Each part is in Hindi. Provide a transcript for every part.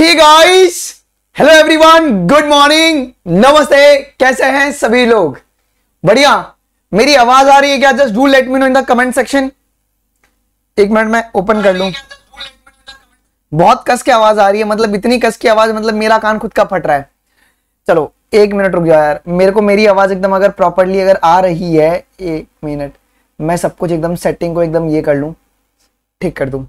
Guys hello everyone good morning नमस्ते कैसे हैं सभी लोग बढ़िया मेरी आवाज आ रही है क्या just do let me know in the comment section एक मिनट मैं ओपन कर लू बहुत कस की आवाज आ रही है मतलब इतनी कस की आवाज मतलब मेरा कान खुद का फट रहा है चलो एक मिनट रुक जाओ यार मेरे को मेरी आवाज एकदम अगर प्रॉपरली अगर आ रही है एक मिनट मैं सब कुछ एकदम सेटिंग को एकदम ये कर लू ठीक कर दू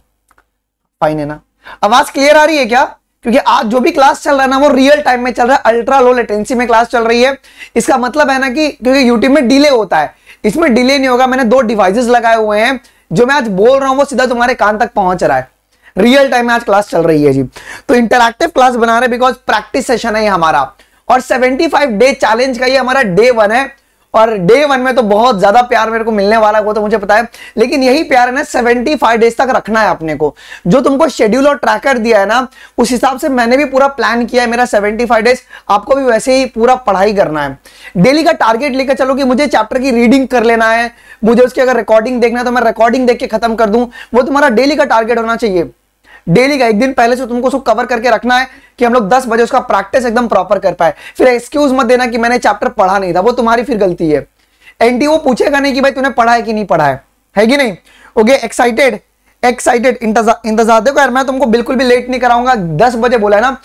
फाइन है ना आवाज क्लियर आ रही है क्या क्योंकि आज जो भी क्लास चल रहा है ना वो रियल टाइम में चल रहा है अल्ट्रा लो लेटेंसी में क्लास चल रही है इसका मतलब है ना कि क्योंकि यूट्यूब में डिले होता है इसमें डिले नहीं होगा मैंने दो डिवाइसेस लगाए हुए हैं जो मैं आज बोल रहा हूं वो सीधा तुम्हारे कान तक पहुंच रहा है रियल टाइम में आज क्लास चल रही है जी तो इंटरक्टिव क्लास बना रहे बिकॉज प्रैक्टिस सेशन है हमारा और सेवेंटी डे चैलेंज का ये हमारा डे वन है और डे वन में तो बहुत ज्यादा प्यार मेरे को मिलने वाला है वो तो मुझे पता है लेकिन यही प्यार है ना सेवेंटी फाइव डेज तक रखना है अपने को जो तुमको शेड्यूल और ट्रैकर दिया है ना उस हिसाब से मैंने भी पूरा प्लान किया है मेरा सेवेंटी फाइव डेज आपको भी वैसे ही पूरा पढ़ाई करना है डेली का टारगेट लेकर चलो कि मुझे चैप्टर की रीडिंग कर लेना है मुझे उसकी अगर रिकॉर्डिंग देखना है तो मैं रिकॉर्डिंग देख के खत्म कर दूं वो तुम्हारा डेली का टारगेट होना चाहिए डेली का एक दिन पहले से तुमको सब कवर करके रखना है कि हम लोग दस बजे उसका प्रैक्टिस एकदम प्रॉपर कर पाए फिर एक्सक्यूज मत देना कि मैंने चैप्टर पढ़ा नहीं था वो तुम्हारी फिर गलती है एनटी वो पूछेगा नहीं कि भाई तुमने पढ़ा है कि नहीं पढ़ा है है कि नहीं ओके एक्साइटेड एक्साइटेड इंतजार देखो यार मैं तुमको बिल्कुल भी लेट नहीं कराऊंगा दस बजे बोला है ना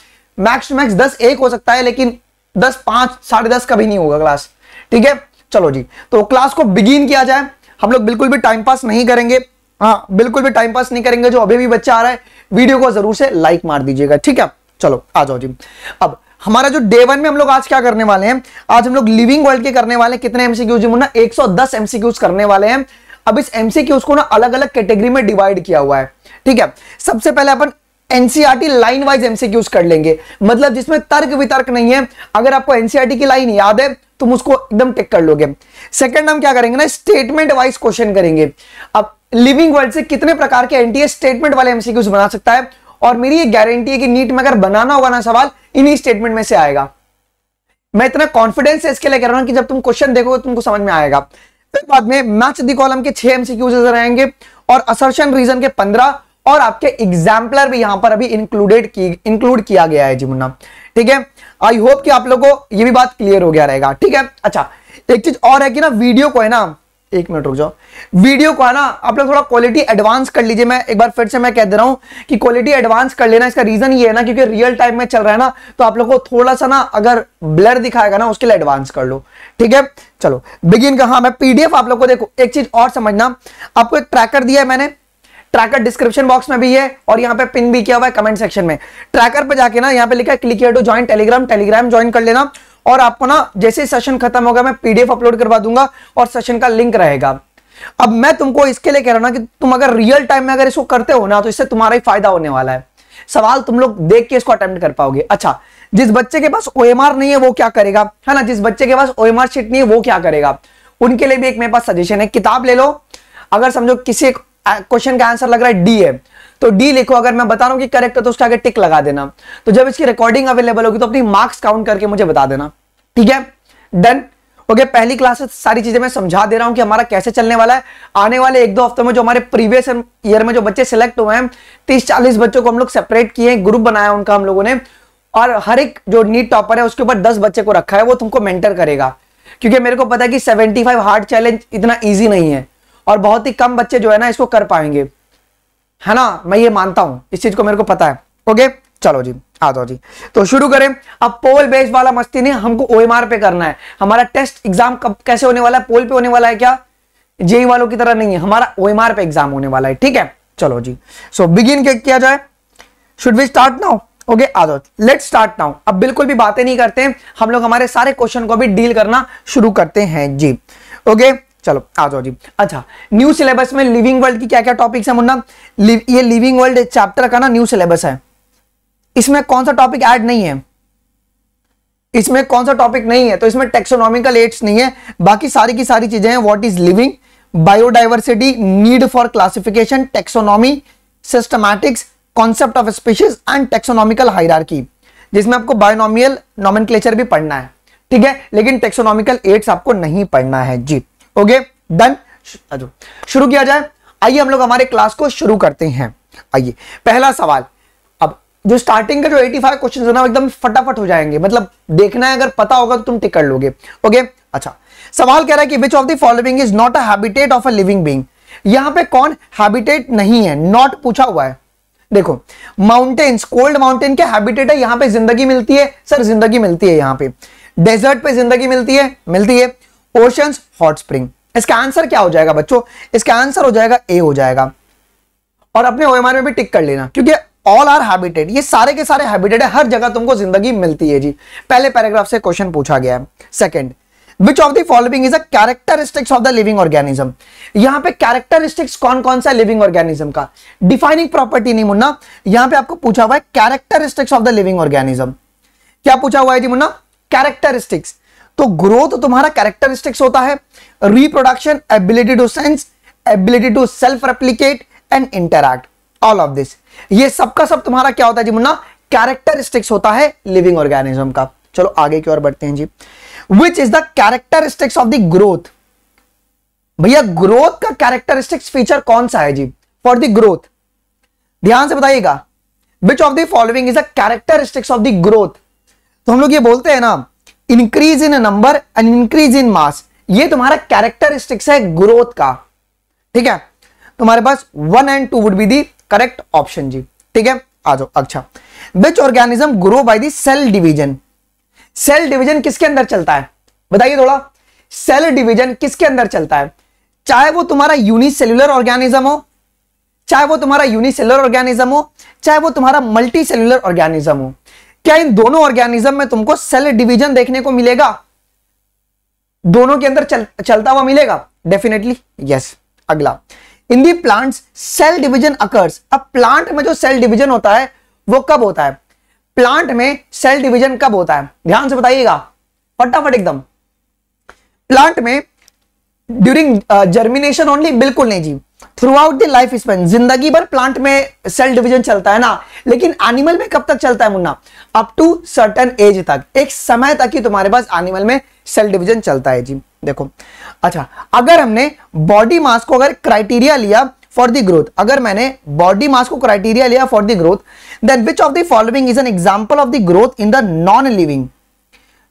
मैक्स टू मैक्स दस एक हो सकता है लेकिन दस पांच साढ़े दस कभी नहीं होगा क्लास ठीक है चलो जी तो क्लास को बिगिन किया जाए हम लोग बिल्कुल भी टाइम पास नहीं करेंगे हाँ बिल्कुल भी टाइम पास नहीं करेंगे जो अभी भी बच्चा आ रहा है वीडियो को जरूर से लाइक मार दीजिएगा ठीक है चलो आ जाओ जी अब हमारा जो डे वन में हम लोग आज क्या करने वाले हैं आज हम लोग लिविंग वर्ल्ड के करने वाले हैं कितने एमसीक्यूज एक सौ दस एमसीक्यूज करने वाले हैं अब इस एमसीक्यूज को ना अलग अलग कैटेगरी में डिवाइड किया हुआ है ठीक है सबसे पहले अपन एनसीआरटी लाइन वाइज एमसीक्यूज कर लेंगे मतलब जिसमें तर्क वितर्क नहीं है अगर आपको एनसीआरटी e की लाइन याद है तुम उसको एकदम टेक कर लोगे सेकंड हम क्या करेंगे ना स्टेटमेंट वाइज क्वेश्चन करेंगे अब लिविंग वर्ल्ड से कितने प्रकार के एनटीए स्टेटमेंट वाले एमसीक्यूज बना सकता है और मेरी ये गारंटी है कि नीट में अगर बनाना होगा ना सवाल इन्हीं स्टेटमेंट में से आएगा मैं इतना कॉन्फिडेंस है इसके लिए कह रहा हूं कि जब तुम क्वेश्चन देखोगे तो तुमको समझ में आएगा फिर बाद में मैच दी कॉलम के छह एमसीक्यूज नजर आएंगे और असर्शन रीजन के पंद्रह और आपके एग्जाम्पलर भी यहां पर अभी इंक्लूडेड की इंक्लूड किया गया है जी मुन्ना ठीक है आई होप कि आप लोगों को यह भी बात क्लियर हो गया रहेगा ठीक है अच्छा एक चीज और है कि ना वीडियो को है ना एक मिनट रुक जाओ वीडियो को है ना आप लोग थोड़ा क्वालिटी एडवांस कर लीजिए मैं एक बार फिर से मैं कह दे रहा हूं कि क्वालिटी एडवांस कर लेना इसका रीजन ये है ना क्योंकि रियल टाइम में चल रहा है ना तो आप लोग को थोड़ा सा ना अगर ब्लर दिखाएगा ना उसके लिए एडवांस कर लो ठीक है चलो बिगिन का हाँ मैं पीडीएफ आप लोग को देखो एक चीज और समझना आपको एक ट्रैकर दिया है मैंने ट्रैकर डिस्क्रिप्शन बॉक्स में भी है और यहाँ पे पिन भी किया हुआ है कमेंट सेक्शन में ट्रैकर पे जाके ना यहाँ पे लिखा है click to join Telegram Telegram join कर लेना और आपको ना जैसे सेशन खत्म होगा मैं पीडीएफ अपलोड करवा दूंगा और सेशन का लिंक रहेगा अब मैं तुमको इसके लिए कह रहा ना कि तुम अगर रियल टाइम में अगर इसको करते हो ना तो इससे तुम्हारा ही फायदा होने वाला है सवाल तुम लोग देख के इसको अटेम्प्ट कर पाओगे अच्छा जिस बच्चे के पास ओ नहीं है वो क्या करेगा है ना जिस बच्चे के पास ओ एम नहीं है वो क्या करेगा उनके लिए भी एक मेरे पास सजेशन है किताब ले लो अगर समझो किसी क्वेश्चन का आंसर लग रहा है डी है तो डी लिखो अगर मैं बता रहा हूं कि करेक्ट है तो उसके आगे टिक लगा देना तो जब इसकी रिकॉर्डिंग अवेलेबल होगी तो अपनी मार्क्स काउंट करके मुझे बता देना ठीक है डन ओके okay, पहली क्लास में सारी चीजें मैं समझा दे रहा हूं कि हमारा कैसे चलने वाला है आने वाले एक दो हफ्ते में जो हमारे प्रीवियस ईयर में जो बच्चे सिलेक्ट हुए हैं तीस चालीस बच्चों को हम लोग सेपरेट किए हैं ग्रुप बनाया उनका हम लोगों ने और हर एक जो नीट टॉपर है उसके ऊपर दस बच्चे को रखा है वो तुमको मेंटर करेगा क्योंकि मेरे को पता है कि सेवेंटी फाइव हार्ड चैलेंज इतना ईजी नहीं है और बहुत ही कम बच्चे जो है ना इसको कर पाएंगे है ना मैं ये मानता हूं इस चीज को मेरे को पता है ओके चलो जी आता हाँ, तो जी तो शुरू करें अब पोल बेस वाला मस्ती नहीं हमको ओएमआर पे करना है हमारा टेस्ट एग्जाम कब कैसे होने वाला है पोल पे होने वाला है क्या जेई e वालों की तरह नहीं है हमारा ओएमआर पे एग्जाम होने वाला है ठीक है चलो जी सो so, बिगिन किया जाए should we start now okay आदो लेट स्टार्ट नाउ अब बिल्कुल भी बातें नहीं करते हैं हम लोग हमारे सारे क्वेश्चन को भी डील करना शुरू करते हैं जी ओके चलो आदो जी अच्छा न्यू सिलेबस में लिविंग वर्ल्ड की क्या क्या टॉपिक्स है मुन्ना ये लिविंग वर्ल्ड चैप्टर का ना न्यू सिलेबस है इसमें कौन सा टॉपिक ऐड नहीं है इसमें कौन सा टॉपिक नहीं है तो इसमें टेक्सोनॉमिकल एड्स नहीं है बाकी सारी की सारी चीजें हैं what is living biodiversity need for classification taxonomy systematics concept of species and taxonomical hierarchy जिसमें आपको बायोनॉमियल नॉमन भी पढ़ना है ठीक है लेकिन टेक्सोनॉमिकल एड्स आपको नहीं पढ़ना है जी ओके डन शुरू किया जाए आइए हम लोग हमारे क्लास को शुरू करते हैं आइए पहला सवाल जो स्टार्टिंग का जो 85 फाइव क्वेश्चन है ना एकदम फटाफट हो जाएंगे मतलब देखना है अगर पता होगा तो तुम टिक कर लोगे ओके अच्छा सवाल कह रहा है कि which of the is not habitat of a living being यहां पे कौन हैबिटेट नहीं है नॉट पूछा हुआ है देखो माउंटेन्स कोल्ड माउंटेन के हैबिटेट है यहां पे जिंदगी मिलती है सर जिंदगी मिलती है यहां पे डेजर्ट पे जिंदगी मिलती है मिलती है ओशंस हॉट स्प्रिंग इसका आंसर क्या हो जाएगा बच्चों इसका आंसर हो जाएगा ए हो जाएगा और अपने ओएमआर में भी टिक कर लेना क्योंकि ऑल आर हैबिटेड ये सारे के सारे हैबिटेड है हर जगह तुमको जिंदगी मिलती है जी पहले पैराग्राफ से क्वेश्चन पूछा गया है second which of the following is a characteristics of the living organism यहां पे कैरेक्टरिस्टिक्स कौन कौन सा लिविंग ऑर्गेनिज्म का डिफाइनिंग प्रॉपर्टी नहीं मुन्ना यहां पे आपको पूछा हुआ है characteristics of the living organism क्या पूछा हुआ है जी मुन्ना कैरेक्टरिस्टिक्स तो ग्रोथ तुम्हारा कैरेक्टरिस्टिक्स होता है reproduction ability to sense ability to self replicate and interact all of this ये सबका सब तुम्हारा क्या होता है जी मुन्ना कैरेक्टरिस्टिक्स होता है लिविंग ऑर्गेनिज्म का चलो आगे की ओर बढ़ते हैं जी which is the characteristics of the growth भैया ग्रोथ का कैरेक्टरिस्टिक्स फीचर कौन सा है जी फॉर द ग्रोथ ध्यान से बताइएगा which of the following is the characteristics of the growth तो हम लोग ये बोलते हैं ना increase in number and increase in mass ये तुम्हारा कैरेक्टरिस्टिक्स है ग्रोथ का ठीक है तुम्हारे पास one and two would be the correct option जी ठीक है आ जाओ अच्छा which organism grow by the cell division cell division किसके अंदर चलता है बताइए थोड़ा सेल डिवीजन किसके अंदर चलता है चाहे वो तुम्हारा यूनिसेल्यूलर ऑर्गेनिज्म हो चाहे वो तुम्हारा यूनिसेल्यूलर ऑर्गेनिज्म हो चाहे वो तुम्हारा मल्टी सेल्यूलर ऑर्गेनिज्म हो क्या इन दोनों ऑर्गेनिज्म में तुमको सेल डिवीजन देखने को मिलेगा दोनों के अंदर चल, चलता हुआ मिलेगा डेफिनेटली यस yes. अगला in the plant cell division occurs अब प्लांट में जो सेल डिविजन होता है वो कब होता है प्लांट में सेल डिविजन कब होता है ध्यान से बताइएगा फटाफट एकदम प्लांट में ड्यूरिंग जर्मिनेशन ओनली बिल्कुल नहीं जी throughout the life span जिंदगी भर प्लांट में सेल डिविजन चलता है ना लेकिन एनिमल में कब तक चलता है मुन्ना अप टू सर्टन एज तक एक समय तक ही तुम्हारे पास एनिमल में सेल डिविजन चलता है जी देखो अच्छा अगर हमने बॉडी मास को अगर क्राइटेरिया लिया फॉर दी ग्रोथ अगर मैंने बॉडी मास को क्राइटेरिया लिया for the growth then which of the following is an example of the growth in the non living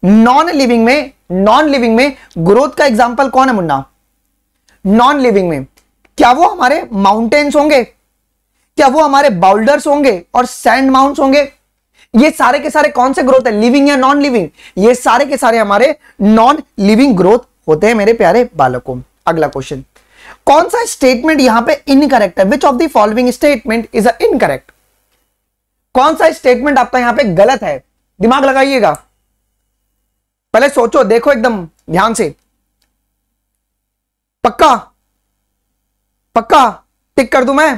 non living में नॉन लिविंग में ग्रोथ का एग्जाम्पल कौन है मुन्ना नॉन लिविंग में क्या वो हमारे माउंटेन्स होंगे क्या वो हमारे बाउल्डर्स होंगे और सैंड माउंट्स होंगे ये सारे के सारे कौन से ग्रोथ है लिविंग या नॉन लिविंग ये सारे के सारे हमारे नॉन लिविंग ग्रोथ होते हैं मेरे प्यारे बालकों अगला क्वेश्चन कौन सा स्टेटमेंट यहां पे इनकरेक्ट है which of the following statement is incorrect कौन सा स्टेटमेंट आपका यहां पे गलत है दिमाग लगाइएगा पहले सोचो देखो एकदम ध्यान से पक्का पक्का टिक कर दू मैं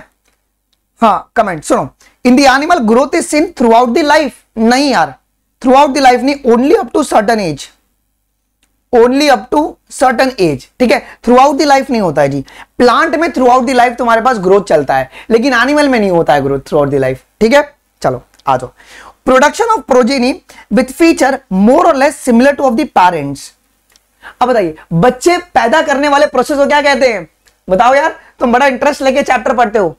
हा कमेंट सुनो in the animal growth is seen throughout the life नहीं यार थ्रू आउट द लाइफ नहीं only up to certain age only up to certain age ठीक है थ्रू आउट दी लाइफ नहीं होता है जी प्लांट में थ्रू आउट दी लाइफ तुम्हारे पास ग्रोथ चलता है लेकिन एनिमल में नहीं होता है growth throughout the life ठीक है चलो आ जाओ production of progeny with feature more or less similar to of the parents अब बताइए बच्चे पैदा करने वाले प्रोसेस को क्या कहते हैं बताओ यार तुम बड़ा इंटरेस्ट लेके चैप्टर पढ़ते हो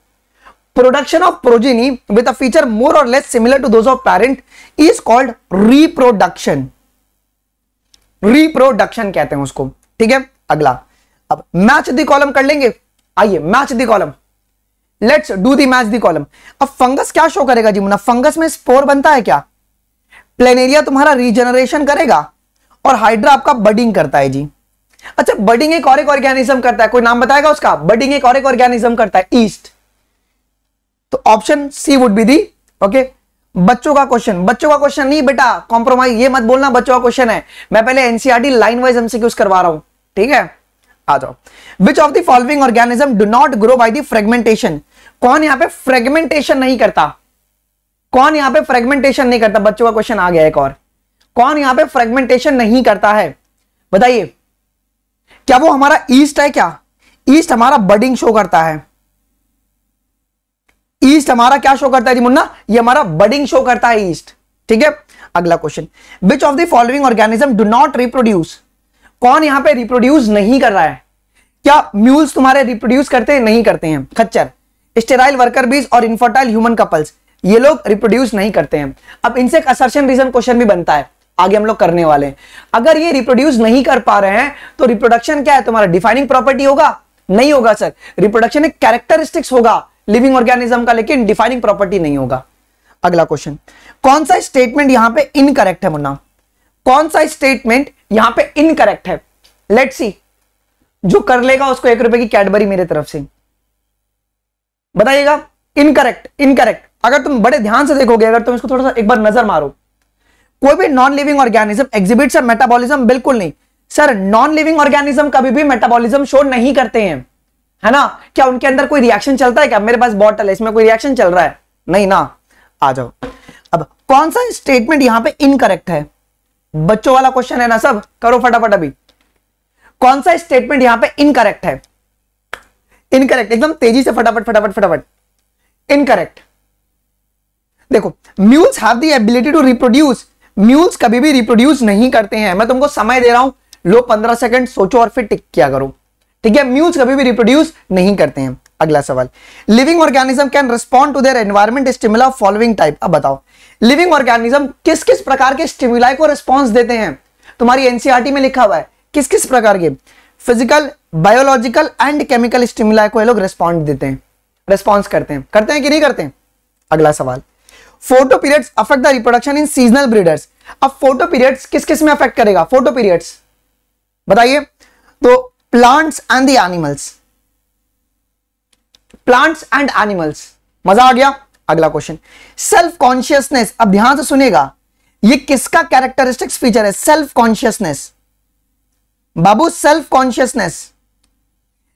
production of progeny with a feature more or less similar to those of parent is called reproduction reproduction कहते हैं उसको ठीक है अगला अब मैच दी कॉलम कर लेंगे आइए match the column let's do the match the column अब फंगस क्या शो करेगा जी मुना फंगस में स्पोर बनता है क्या प्लेनेरिया तुम्हारा रीजनरेशन करेगा और हाइड्रा आपका बडिंग करता है जी अच्छा बडिंग एक और एक ऑर्गेनिज्म करता है कोई नाम बताएगा उसका बडिंग एक और एक ऑर्गेनिज्म करता है ईस्ट तो option C would be the okay बच्चों का क्वेश्चन बच्चों का क्वेश्चन नहीं बेटा कॉम्प्रोमाइज ये मत बोलना बच्चों का क्वेश्चन है मैं पहले एनसीआरटी लाइन वाइज एमसीक्यूज करवा रहा हूं ठीक है आ जाओ which of the following organism do not grow by the fragmentation कौन यहां पे फ्रेगमेंटेशन नहीं करता कौन यहां पे फ्रेगमेंटेशन नहीं करता बच्चों का क्वेश्चन आ गया एक और कौन यहां पे फ्रेगमेंटेशन नहीं करता है बताइए क्या वो हमारा ईस्ट है क्या ईस्ट हमारा बडिंग शो करता है ईस्ट हमारा क्या शो करता है जी मुन्ना ये हमारा बडिंग शो करता है ईस्ट ठीक है अगला question which of the following organism do not reproduce कौन यहां पे रिप्रोड्यूस नहीं कर रहा है क्या म्यूल्स तुम्हारे रिप्रोड्यूस करते हैं नहीं करते हैं खच्चर स्टेराइल वर्कर बीज और इन्फर्टाइल ह्यूमन कपल्स ये लोग रिप्रोड्यूस नहीं करते हैं अब इनसे एक असर्शन रीजन क्वेश्चन भी बनता है आगे हम लोग करने वाले हैं अगर ये रिप्रोड्यूस नहीं कर पा रहे हैं तो रिप्रोडक्शन क्या है तुम्हारा डिफाइनिंग प्रॉपर्टी होगा नहीं होगा सर रिप्रोडक्शन एक कैरेक्टरिस्टिक्स होगा लिविंग ऑर्गेनिज्म का लेकिन डिफाइनिंग प्रॉपर्टी नहीं होगा अगला क्वेश्चन कौन सा स्टेटमेंट यहां पे इनकरेक्ट है मुन्ना कौन सा स्टेटमेंट यहां पे इनकरेक्ट है लेट सी जो कर लेगा उसको एक रुपए की कैडबरी मेरे तरफ से बताइएगा इनकरेक्ट इनकरेक्ट अगर तुम बड़े ध्यान से देखोगे अगर तुम इसको थोड़ा सा एक बार नजर मारो कोई भी non living organism exhibits metabolism बिल्कुल नहीं सर नॉन लिविंग ऑर्गेनिज्म कभी भी मेटाबॉलिज्म शो नहीं करते हैं है ना क्या उनके अंदर कोई रिएक्शन चलता है क्या मेरे पास बॉटल है इसमें कोई रिएक्शन चल रहा है नहीं ना आ जाओ अब कौन सा स्टेटमेंट यहां पे इनकरेक्ट है बच्चों वाला क्वेश्चन है ना सब करो फटाफट अभी कौन सा स्टेटमेंट यहां पे इनकरेक्ट है इनकरेक्ट एकदम तेजी से फटाफट फटाफट फटाफट इनकरेक्ट देखो mules have the ability to reproduce mules कभी भी रिप्रोड्यूस नहीं करते हैं मैं तुमको समय दे रहा हूं लो पंद्रह सेकंड सोचो और फिर टिक किया करो ठीक है म्यूज कभी भी रिप्रोड्यूस नहीं करते हैं अगला सवाल living organism can respond to their environment stimuli following type अब बताओ लिविंग ऑर्गेनिज्म किस किस प्रकार के स्टिमुलाई को रिस्पॉन्स देते हैं तुम्हारी एनसीआरटी e में लिखा हुआ है किस किस प्रकार के physical biological and chemical stimuli को ये लोग रिस्पॉन्ड देते हैं रिस्पॉन्स करते हैं करते हैं कि नहीं करते हैं अगला सवाल photoperiods affect the reproduction in seasonal breeders अब फोटो पीरियड्स किस किस में अफेक्ट करेगा फोटो पीरियड्स बताइए तो plants and the animals plants and animals मजा आ गया अगला क्वेश्चन सेल्फ कॉन्शियसनेस अब ध्यान से सुनेगा ये किसका कैरेक्टरिस्टिक्स फीचर है सेल्फ कॉन्शियसनेस बाबू सेल्फ कॉन्शियसनेस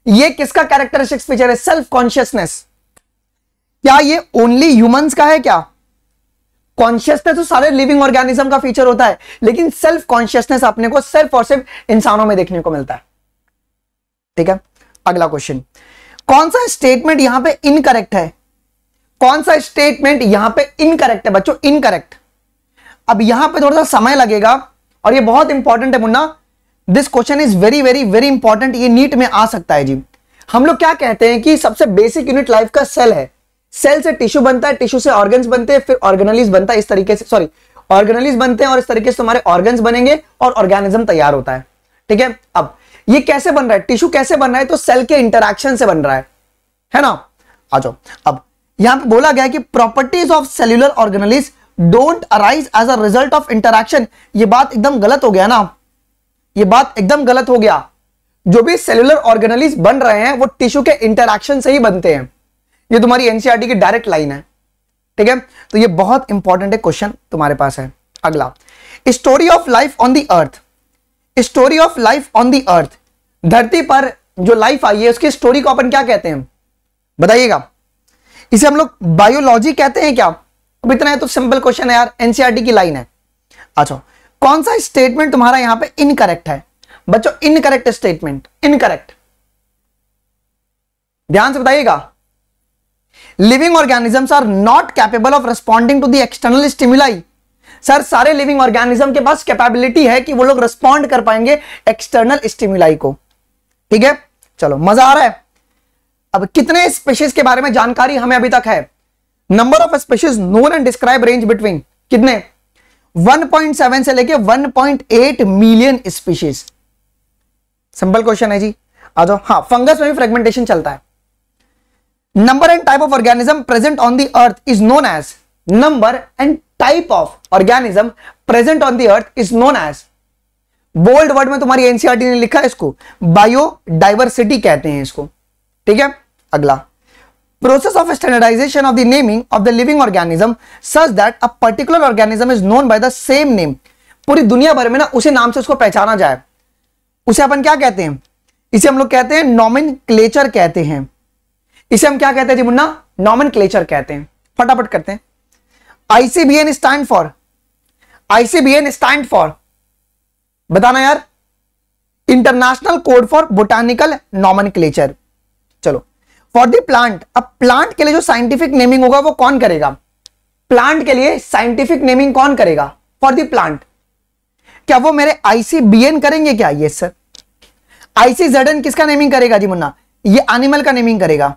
ये किसका कैरेक्टरिस्टिक्स फीचर है सेल्फ कॉन्शियसनेस क्या ये ओनली ह्यूमंस का है क्या कॉन्शियसनेस तो सारे लिविंग ऑर्गेनिज्म का फीचर होता है लेकिन सेल्फ कॉन्शियसनेस अपने को सिर्फ और सिर्फ इंसानों में देखने को मिलता है ठीक है अगला क्वेश्चन कौन सा स्टेटमेंट यहां पे इनकरेक्ट है कौन सा स्टेटमेंट यहां पे इनकरेक्ट है बच्चों इनकरेक्ट अब यहां पे थोड़ा सा समय लगेगा और ये बहुत इंपॉर्टेंट है मुन्ना this question is very very very important ये नीट में आ सकता है जी हम लोग क्या कहते हैं कि सबसे बेसिक यूनिट लाइफ का सेल है सेल से टिश्यू बनता है टिश्यू से ऑर्गन्स बनते हैं फिर ऑर्गेनलिज बनता है इस तरीके से सॉरी ऑर्गेनलिज बनते हैं और इस तरीके से हमारे ऑर्गन्स बनेंगे और ऑर्गेनिज्म तैयार होता है ठीक है अब ये कैसे बन रहा है टिश्यू कैसे बन रहा है तो सेल के इंटरक्शन से बन रहा है है ना आ जाओ अब यहां पे बोला गया कि properties of cellular organelles don't arise as a result of interaction ये बात एकदम गलत हो गया ना ये बात एकदम गलत हो गया जो भी सेल्यूलर ऑर्गेनलिस बन रहे हैं वो टिश्यू के इंटरक्शन से ही बनते हैं ये तुम्हारी एनसीआरटी e की डायरेक्ट लाइन है ठीक है तो ये बहुत इंपॉर्टेंट है क्वेश्चन तुम्हारे पास है अगला story of life on the earth story of life on the earth धरती पर जो लाइफ आई है उसकी स्टोरी को अपन क्या कहते हैं बताइएगा इसे हम लोग बायोलॉजी कहते हैं क्या अब इतना है तो सिंपल क्वेश्चन है यार एनसीआरटी e की लाइन है अच्छा कौन सा स्टेटमेंट तुम्हारा यहां पे इनकरेक्ट है बच्चों इनकरेक्ट स्टेटमेंट इनकरेक्ट ध्यान से बताइएगा living organisms are not capable of responding to the external stimuli sir सारे लिविंग ऑर्गेनिज्म के पास कैपेबिलिटी है कि वो लोग रिस्पॉन्ड कर पाएंगे एक्सटर्नल स्टिमुलाई को ठीक है चलो मजा आ रहा है अब कितने स्पेशीज के बारे में जानकारी हमें अभी तक है number of species known and describe range between कितने 1.7 से लेके 1.8 मिलियन स्पीशीज सिंपल क्वेश्चन है जी आ जाओ हाँ फंगस में भी फ्रेगमेंटेशन चलता है number and type of organism present on the earth is known as number and type of organism present on the earth is known as bold word में तुम्हारी एनसीआरटी e ने लिखा है इसको बायोडाइवर्सिटी कहते हैं इसको ठीक है अगला process of standardization of the naming of the living organism such that a particular organism is known by the same name पूरी दुनिया भर में ना उसे नाम से उसको पहचाना जाए उसे अपन क्या कहते हैं इसे हम लोग कहते हैं नॉमिन कहते हैं इसे हम क्या कहते हैं जी मुन्ना नॉमिन कहते हैं फटाफट करते हैं ICBN stand for ICBN stand for बताना यार इंटरनेशनल कोड फॉर बोटानिकल नॉमन चलो फॉर द प्लांट अब प्लांट के लिए जो साइंटिफिक नेमिंग होगा वो कौन करेगा प्लांट के लिए साइंटिफिक नेमिंग कौन करेगा फॉर द प्लांट क्या वो मेरे आईसीबीएन करेंगे क्या ये सर आईसीजेडएन किसका नेमिंग करेगा जी मुन्ना ये एनिमल का नेमिंग करेगा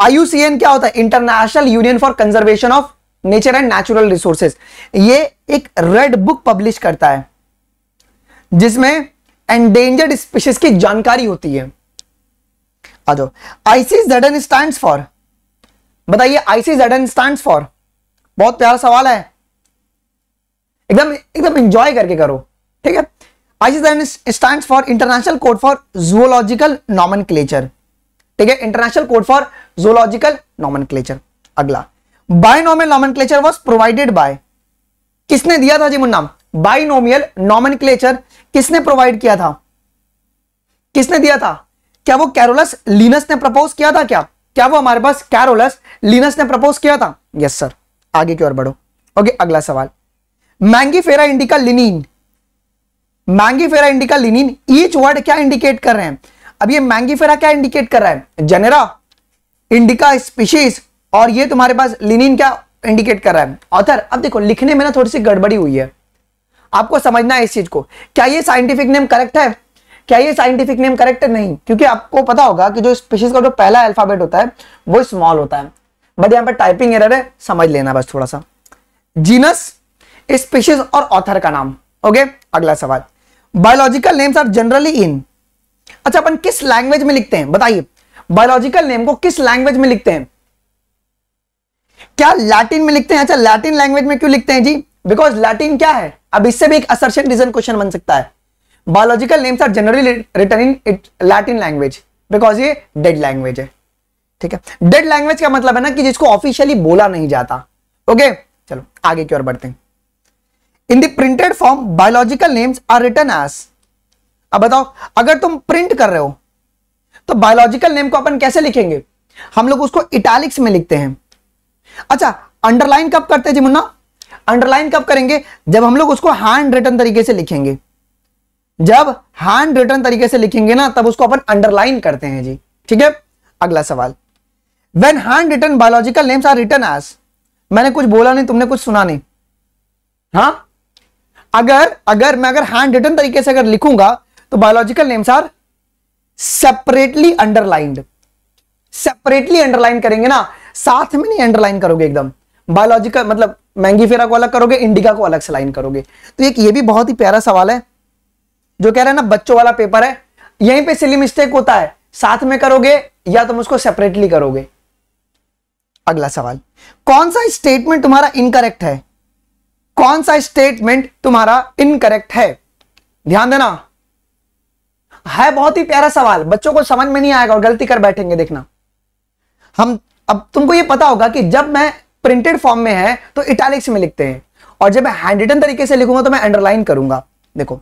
आईयूसीएन क्या होता है international union for conservation of nature and natural resources ये एक रेड बुक पब्लिश करता है जिसमें एंडेंजर्ड स्पीशीज की जानकारी होती है आदो आईसी जडन स्टैंड फॉर बताइए आईसी जडन स्टैंड फॉर बहुत प्यारा सवाल है एकदम एकदम एंजॉय करके करो ठीक है IC stand for international code for zoological nomenclature ठीक है international code for zoological nomen अगला binomial nomenclature was provided by किसने दिया था जी मुन्ना बाइनोमियल नॉमन किसने प्रोवाइड किया था किसने दिया था क्या वो कैरोलस लीनस ने प्रपोज किया था क्या क्या वो हमारे पास कैरोलस लीनस ने प्रपोज किया था यस सर आगे की ओर बढ़ो ओके अगला सवाल Mangifera indica Linn Mangifera indica Linn each word क्या इंडिकेट कर रहे हैं अब ये मैंगीफेरा क्या इंडिकेट कर रहा है जेनेरा इंडिका स्पीशीज और ये तुम्हारे पास लिनिन क्या इंडिकेट कर रहा है ऑथर अब देखो लिखने में ना थोड़ी सी गड़बड़ी हुई है आपको समझना है इस चीज को क्या ये साइंटिफिक नेम करेक्ट है क्या ये साइंटिफिक नेम करेक्ट है नहीं क्योंकि आपको पता होगा कि जो स्पीशीज का जो पहला अल्फाबेट होता है वो स्मॉल होता है बट यहां पर टाइपिंग एरर है समझ लेना बस थोड़ा सा जीनस स्पीशीज और ऑथर का नाम ओके अगला सवाल biological names are generally in अच्छा अपन किस लैंग्वेज में लिखते हैं बताइए बायोलॉजिकल नेम को किस लैंग्वेज में लिखते हैं क्या लैटिन में लिखते हैं अच्छा लैटिन लैंग्वेज में क्यों लिखते हैं जी बिकॉज लैटिन क्या है अब इससे भी एक असर्शन रीजन क्वेश्चन बन सकता है biological names are generally written in it Latin language because ये डेड लैंग्वेज है ठीक है डेड लैंग्वेज का मतलब है ना कि जिसको ऑफिशियली बोला नहीं जाता ओके चलो आगे की ओर बढ़ते हैं in the printed form biological names are written as अब बताओ अगर तुम प्रिंट कर रहे हो तो बायोलॉजिकल नेम को अपन कैसे लिखेंगे हम लोग उसको इटैलिक्स में लिखते हैं अच्छा अंडरलाइन कब करते हैं जी मुन्ना अंडरलाइन कब करेंगे जब हम लोग उसको हैंड रिटर्न तरीके से लिखेंगे जब हैंड रिटर्न तरीके से लिखेंगे ना तब उसको अपन अंडरलाइन करते हैं जी ठीक है अगला सवाल when hand written biological names are written as मैंने कुछ बोला नहीं तुमने कुछ सुना नहीं हाँ अगर अगर मैं अगर हैंड रिटर्न तरीके से अगर लिखूंगा तो biological names are separately underlined separately underline करेंगे ना साथ में नहीं अंडरलाइन करोगे एकदम बायोलॉजिकल मतलब मैंगी फेरा को अलग करोगे इंडिका को अलग से लाइन करोगे तो एक ये भी बहुत ही प्यारा सवाल है जो कह रहे हैं ना बच्चों वाला पेपर है यहीं पे सिली मिस्टेक होता है साथ में करोगे या तुम उसको सेपरेटली करोगे अगला सवाल कौन सा स्टेटमेंट तुम्हारा इनकरेक्ट है कौन सा स्टेटमेंट तुम्हारा इनकरेक्ट है ध्यान देना है बहुत ही प्यारा सवाल बच्चों को समझ में नहीं आएगा और गलती कर बैठेंगे देखना हम अब तुमको ये पता होगा कि जब मैं प्रिंटेड फॉर्म में है तो इटालिक्स में लिखते हैं और जब मैं हैंड रिटन तरीके से लिखूंगा तो मैं अंडरलाइन करूंगा देखो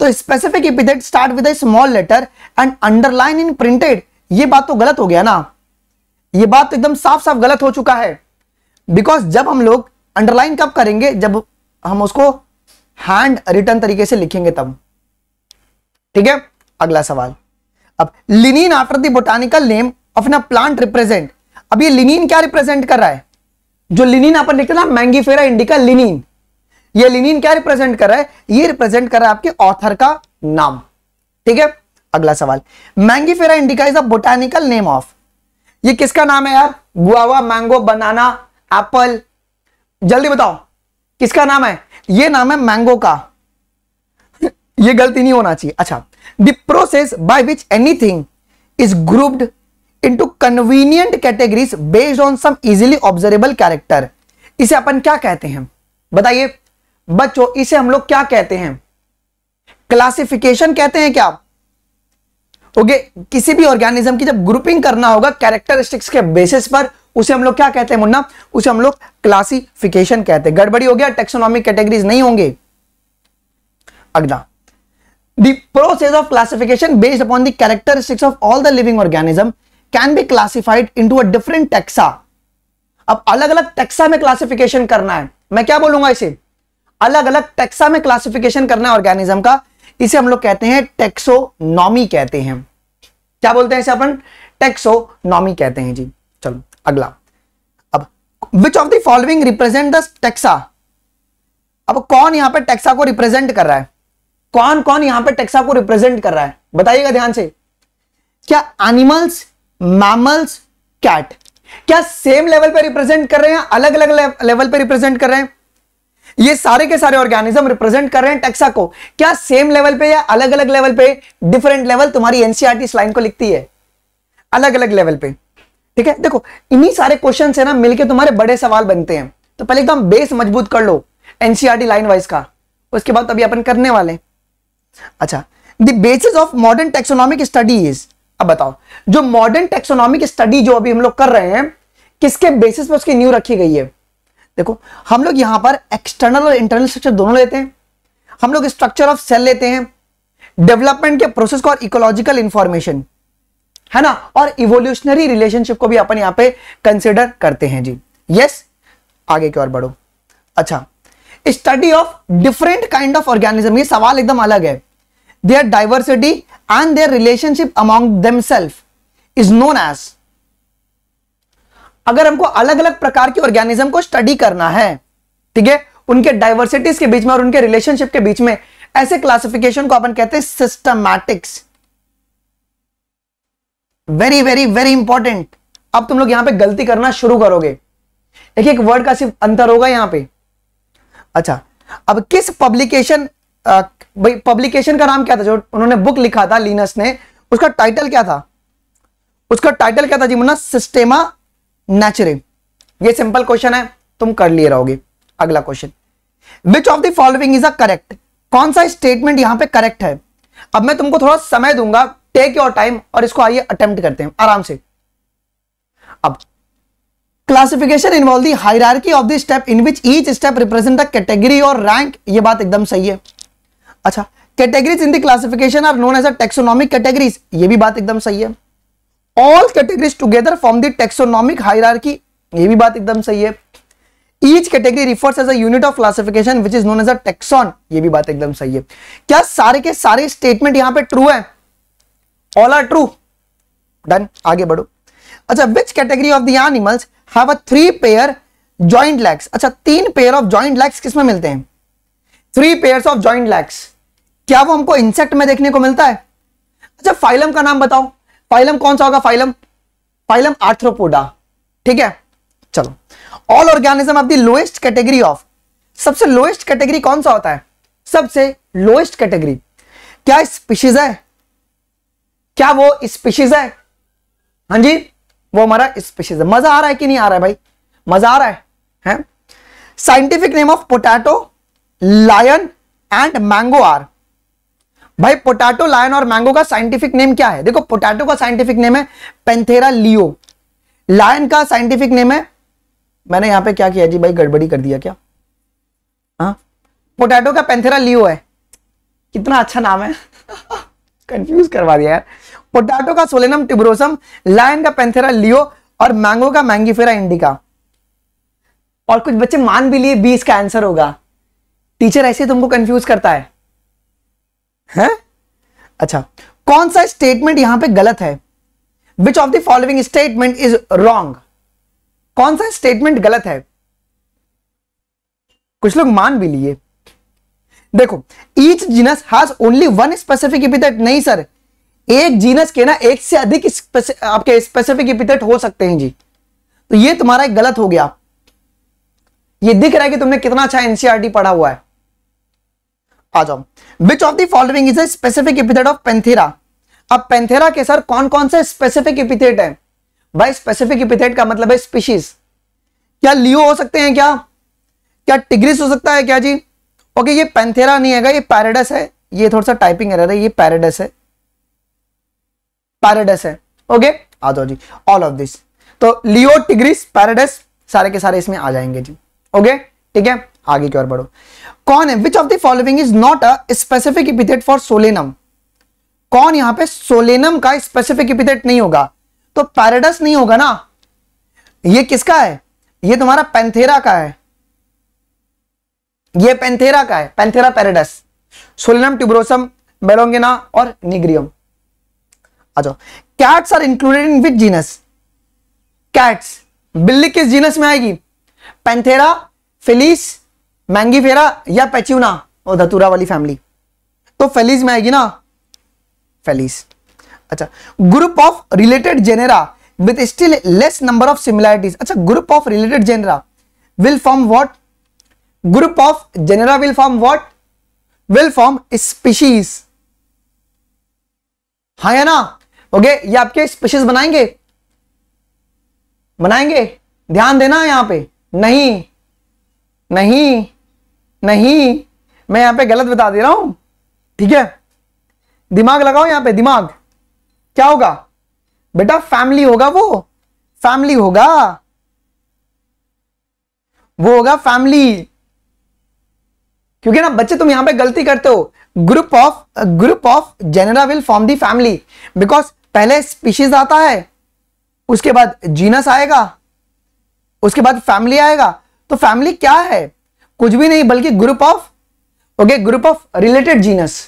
तो specific epithet start with small letter and underline in printed ये बात तो गलत हो गया ना ये बात तो एकदम साफ साफ गलत हो चुका है बिकॉज जब हम लोग अंडरलाइन कब करेंगे जब हम उसको हैंड रिटर्न तरीके से लिखेंगे तब ठीक है अगला सवाल अब Linn after the botanical name of ना प्लांट रिप्रेजेंट अब ये लिनिन क्या रिप्रेजेंट कर रहा है जो लिनिन अपन लिखते ना मैंगीफेरा इंडिका लिनिन ये लिनिन क्या रिप्रेजेंट कर रहा है ये रिप्रेजेंट कर रहा है आपके ऑथर का नाम ठीक है अगला सवाल Mangifera indica is a botanical name of ये किसका नाम है यार गुआवा मैंगो बनाना एप्पल जल्दी बताओ किसका नाम है ये नाम है मैंगो का ये गलती नहीं होना चाहिए अच्छा the process by which anything is grouped into convenient categories based on some easily observable character इसे अपन क्या कहते हैं बताइए बच्चों इसे हम लोग क्या कहते हैं क्लासिफिकेशन कहते हैं क्या ओके okay, किसी भी ऑर्गेनिज्म की जब ग्रुपिंग करना होगा कैरेक्टरिस्टिक्स के बेसिस पर उसे हम लोग क्या कहते हैं मुन्ना उसे हम लोग क्लासिफिकेशन कहते हैं गड़बड़ी हो गया टेक्सोनॉमिक कैटेगरीज नहीं होंगे अगला The process of classification based upon the characteristics of all the living organism can be classified into a different taxa. अब अलग अलग टेक्सा में क्लासिफिकेशन करना है मैं क्या बोलूंगा इसे अलग अलग टेक्सा में क्लासिफिकेशन करना है ऑर्गेनिज्म का इसे हम लोग कहते हैं टेक्सोनॉमी कहते हैं क्या बोलते हैं इसे अपन टेक्सोनॉमी कहते हैं जी चलो अगला अब which of the following represent the taxa अब कौन यहां पे टेक्सा को रिप्रेजेंट कर रहा है कौन कौन यहां पे टेक्सा को रिप्रेजेंट कर रहा है बताइएगा ध्यान से क्या एनिमल्स मैमल्स कैट क्या सेम लेवल पे रिप्रेजेंट कर रहे हैं अलग अलग लेवल पे रिप्रेजेंट कर रहे हैं ये सारे के सारे ऑर्गेनिज्म रिप्रेजेंट कर रहे हैं टेक्सा को क्या सेम लेवल पे या अलग अलग लेवल पे डिफरेंट लेवल तुम्हारी एनसीआरटी e लाइन को लिखती है अलग अलग लेवल पे ठीक है देखो इन्हीं सारे क्वेश्चन है ना मिलके तुम्हारे बड़े सवाल बनते हैं तो पहले एकदम बेस मजबूत कर लो एनसीआरटी लाइन वाइज का उसके बाद अभी अपन करने वाले हैं अच्छा the basis of modern taxonomic study is अब बताओ जो मॉडर्न टेक्सोनॉमिक स्टडी जो अभी हम लोग कर रहे हैं किसके बेसिस पे उसकी न्यू रखी गई है देखो हम लोग यहां पर एक्सटर्नल और इंटरनल स्ट्रक्चर दोनों लेते हैं हम लोग स्ट्रक्चर ऑफ सेल लेते हैं डेवलपमेंट के प्रोसेस को और इकोलॉजिकल इंफॉर्मेशन है ना और इवोल्यूशनरी रिलेशनशिप को भी अपन यहां पे कंसिडर करते हैं जी यस आगे की ओर बढ़ो अच्छा study of different kind of organism ये सवाल एकदम अलग है their diversity and their relationship among them self is known as अगर हमको अलग अलग प्रकार के ऑर्गेनिज्म को स्टडी करना है ठीक है उनके डाइवर्सिटीज के बीच में और उनके रिलेशनशिप के बीच में ऐसे क्लासिफिकेशन को अपन कहते हैं systematics very very very important अब तुम लोग यहां पे गलती करना शुरू करोगे एक एक वर्ड का सिर्फ अंतर होगा यहां पे अच्छा अब किस पब्लिकेशन भाई पब्लिकेशन का नाम क्या था जो उन्होंने बुक लिखा था लीनस ने उसका टाइटल क्या था उसका टाइटल क्या था जी मुन्ना सिस्टेमा नेचुर ये सिंपल क्वेश्चन है तुम कर लिए रहोगे अगला question which of the following is a correct कौन सा स्टेटमेंट यहां पे करेक्ट है अब मैं तुमको थोड़ा समय दूंगा टेक योर टाइम और इसको आइए अटेम्प्ट करते हैं आराम से अब classification involve the hierarchy of the step in which each step represent the category और रैंक ये बात एकदम सही है अच्छा categories in the classification are known as a taxonomic categories ये भी बात एकदम सही है all categories together form the taxonomic hierarchy ये भी बात एकदम सही है each category refers as a unit of classification which is known as a taxon ये भी बात एकदम सही है क्या सारे के सारे स्टेटमेंट यहां पे ट्रू है ऑल आर ट्रू डन आगे बढ़ो अच्छा which category of the animals have a three pair joint legs अच्छा तीन पेयर ऑफ ज्वाइंट लैग्स किसमें मिलते हैं three pair of joint legs क्या वो हमको इंसेक्ट में देखने को मिलता है अच्छा फाइलम का नाम बताओ फाइलम कौन सा होगा फाइलम फाइलम आर्थ्रोपोडा ठीक है चलो all organism of the lowest category of सबसे लोएस्ट कैटेगरी कौन सा होता है सबसे लोएस्ट कैटेगरी क्या स्पीशीज है क्या वो स्पीशीज है हाँ जी वो हमारा स्पीशीज है मजा आ रहा है कि नहीं आ रहा है भाई मजा आ रहा है हैं scientific name of potato lion and mango are भाई पोटैटो लायन और मैंगो का साइंटिफिक नेम क्या है देखो पोटैटो का साइंटिफिक नेम है पेंथेरा लियो लायन का साइंटिफिक नेम है मैंने यहां पे क्या किया जी भाई गड़बड़ी कर दिया क्या पोटैटो हाँ? का पेंथेरा लियो है कितना अच्छा नाम है कंफ्यूज करवा दिया यार पोटैटो का सोलेनम टिब्रोसम लाइन का पेंथेरा लियो और मैंगो का मैंगीफेरा इंडिका और कुछ बच्चे मान भी लिए बीस का आंसर होगा टीचर ऐसे तुमको कंफ्यूज करता है हैं? अच्छा कौन सा स्टेटमेंट यहां पे गलत है which of the following statement is wrong कौन सा स्टेटमेंट गलत है कुछ लोग मान भी लिए देखो each genus has only one specific epithet नहीं सर एक जीनस के ना एक से अधिक आपके स्पेसिफिक इपिथेट हो सकते हैं जी तो ये तुम्हारा एक गलत हो गया ये दिख रहा है कि तुमने कितना अच्छा एनसीआरटी e पढ़ा हुआ है आ जाओ which of the following is a specific epithet of Panthera अब पेंथेरा के सर कौन कौन से स्पेसिफिक एपिथेट है भाई स्पेसिफिक एपिथेट का मतलब है स्पीशीज क्या लियो हो सकते हैं क्या क्या टिग्रिस हो सकता है क्या जी ओके ये पेंथेरा नहीं है ये पैराडस है ये थोड़ा सा टाइपिंग एरर है ये पैराडस है पैराडेस है ओके आ जाओ जी ऑल ऑफ दिस तो लियो टिग्रिस पैराडेस सारे के सारे इसमें आ जाएंगे जी ओके ठीक है आगे की ओर बढ़ो कौन है which of the following is not a specific epithet for Solanum कौन यहां पे सोलेनम का स्पेसिफिक इपिथेट नहीं होगा तो पैराडस नहीं होगा ना ये किसका है ये तुम्हारा पेंथेरा का है ये पेंथेरा का है Panthera pardus Solanum tuberosum melongena और निग्रियम आ जाओ cats are included in which genus cats बिल्ली किस जीनस में आएगी पेंथेरा फिलिस मैंगीफेरा या पेच्यूना और धतूरा वाली फैमिली तो फेलिस में आएगी ना फेलीस अच्छा group of related genera with still less number of similarities अच्छा group of related genera will form what group of genera will form what will form species हाँ है ना ओके ये आपके स्पीशीज बनाएंगे बनाएंगे ध्यान देना है यहां पे नहीं नहीं नहीं मैं यहां पे गलत बता दे रहा हूं ठीक है दिमाग लगाओ यहां पे दिमाग क्या होगा बेटा फैमिली होगा वो फैमिली होगा वो होगा फैमिली क्योंकि ना बच्चे तुम यहां पे गलती करते हो group of group of genera will form the family because पहले स्पीशीज आता है उसके बाद जीनस आएगा उसके बाद फैमिली आएगा तो फैमिली क्या है कुछ भी नहीं बल्कि group of okay group of related genus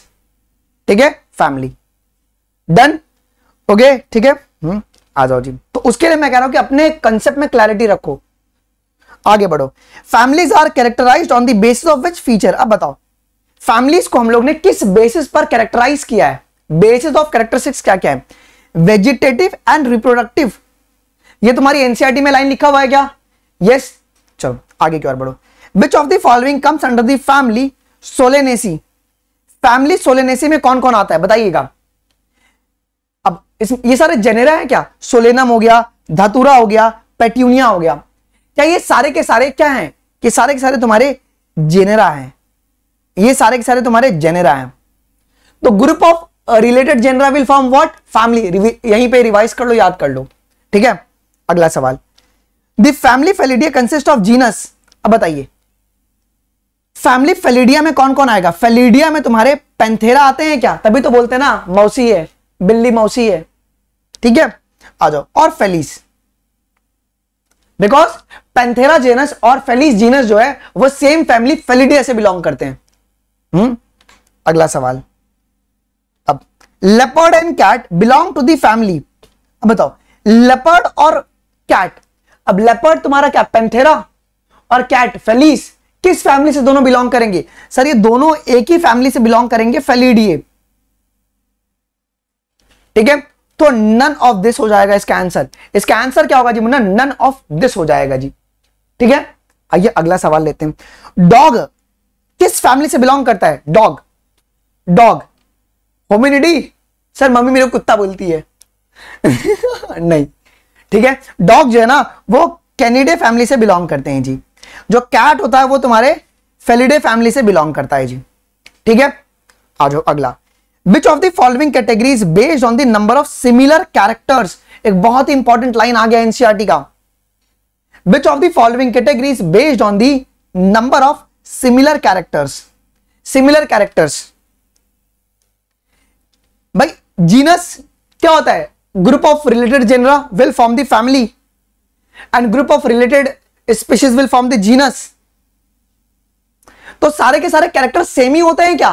ठीक है फैमिली डन ओके ठीक है हम्म, आ जाओ जी तो उसके लिए मैं कह रहा हूं कि अपने कंसेप्ट में क्लैरिटी रखो आगे बढ़ो families are characterise on the basis of which feature अब बताओ फैमिलीज को हम लोग ने किस बेसिस पर कैरेक्टराइज किया है बेसिस ऑफ कैरेक्टरिस्टिक्स क्या क्या है वेजिटेटिव एंड रिप्रोडक्टिव ये तुम्हारी एनसीआरटी e में लाइन लिखा हुआ है क्या यस yes? चलो आगे की ओर बढ़ो which of the following comes under the family Solanaceae family Solanaceae में कौन कौन आता है बताइएगा अब इस ये सारे जेनेरा है क्या सोलेनम हो गया धतुरा हो गया पेट्यूनिया हो गया क्या ये सारे के सारे क्या हैं कि सारे के सारे तुम्हारे जेनेरा हैं ये सारे के सारे तुम्हारे जेनेरा हैं तो group of related genera will form what family यहीं पे रिवाइज कर लो याद कर लो ठीक है अगला सवाल the family Felidae consist of genus अब बताइए फैमिली फेलिडिया में कौन कौन आएगा फेलिडिया में तुम्हारे पेंथेरा आते हैं क्या तभी तो बोलते हैं ना मौसी है बिल्ली मौसी है ठीक है आ जाओ और फेलिस बिकॉज पेंथेरा जेनस और फेलिस जीनस जो है वो सेम फैमिली फेलिडिया से बिलोंग करते हैं हुँ? हम्म? अगला सवाल leopard and cat belong to the family अब बताओ लेपर्ड और कैट अब लेपर्ड तुम्हारा क्या पेंथेरा और कैट फेलिस किस फैमिली से दोनों बिलोंग करेंगे सर ये दोनों एक ही फैमिली से बिलोंग करेंगे फेलिडिए ठीक है तो नन ऑफ दिस हो जाएगा इसका आंसर इसका आंसर क्या होगा जी मुन्ना नन ऑफ दिस हो जाएगा जी ठीक है आइए अगला सवाल लेते हैं डॉग किस फैमिली से बिलोंग करता है dog dog Hominidae sir mummy मेरे को कुत्ता बोलती है नहीं ठीक है डॉग जो है ना वो कैनिडे फैमिली से बिलोंग करते हैं जी जो कैट होता है वो तुम्हारे फेलिडे फैमिली से बिलोंग करता है जी ठीक है आ जाओ अगला which of the following categories based on the number of similar characters एक बहुत ही इंपॉर्टेंट लाइन आ गया एनसीआरटी e का which of the following categories based on the number of similar characters similar characters भाई जीनस क्या होता है group of related genera will form the family and group of related species will form the genus तो सारे के सारे कैरेक्टर सेम ही होते हैं क्या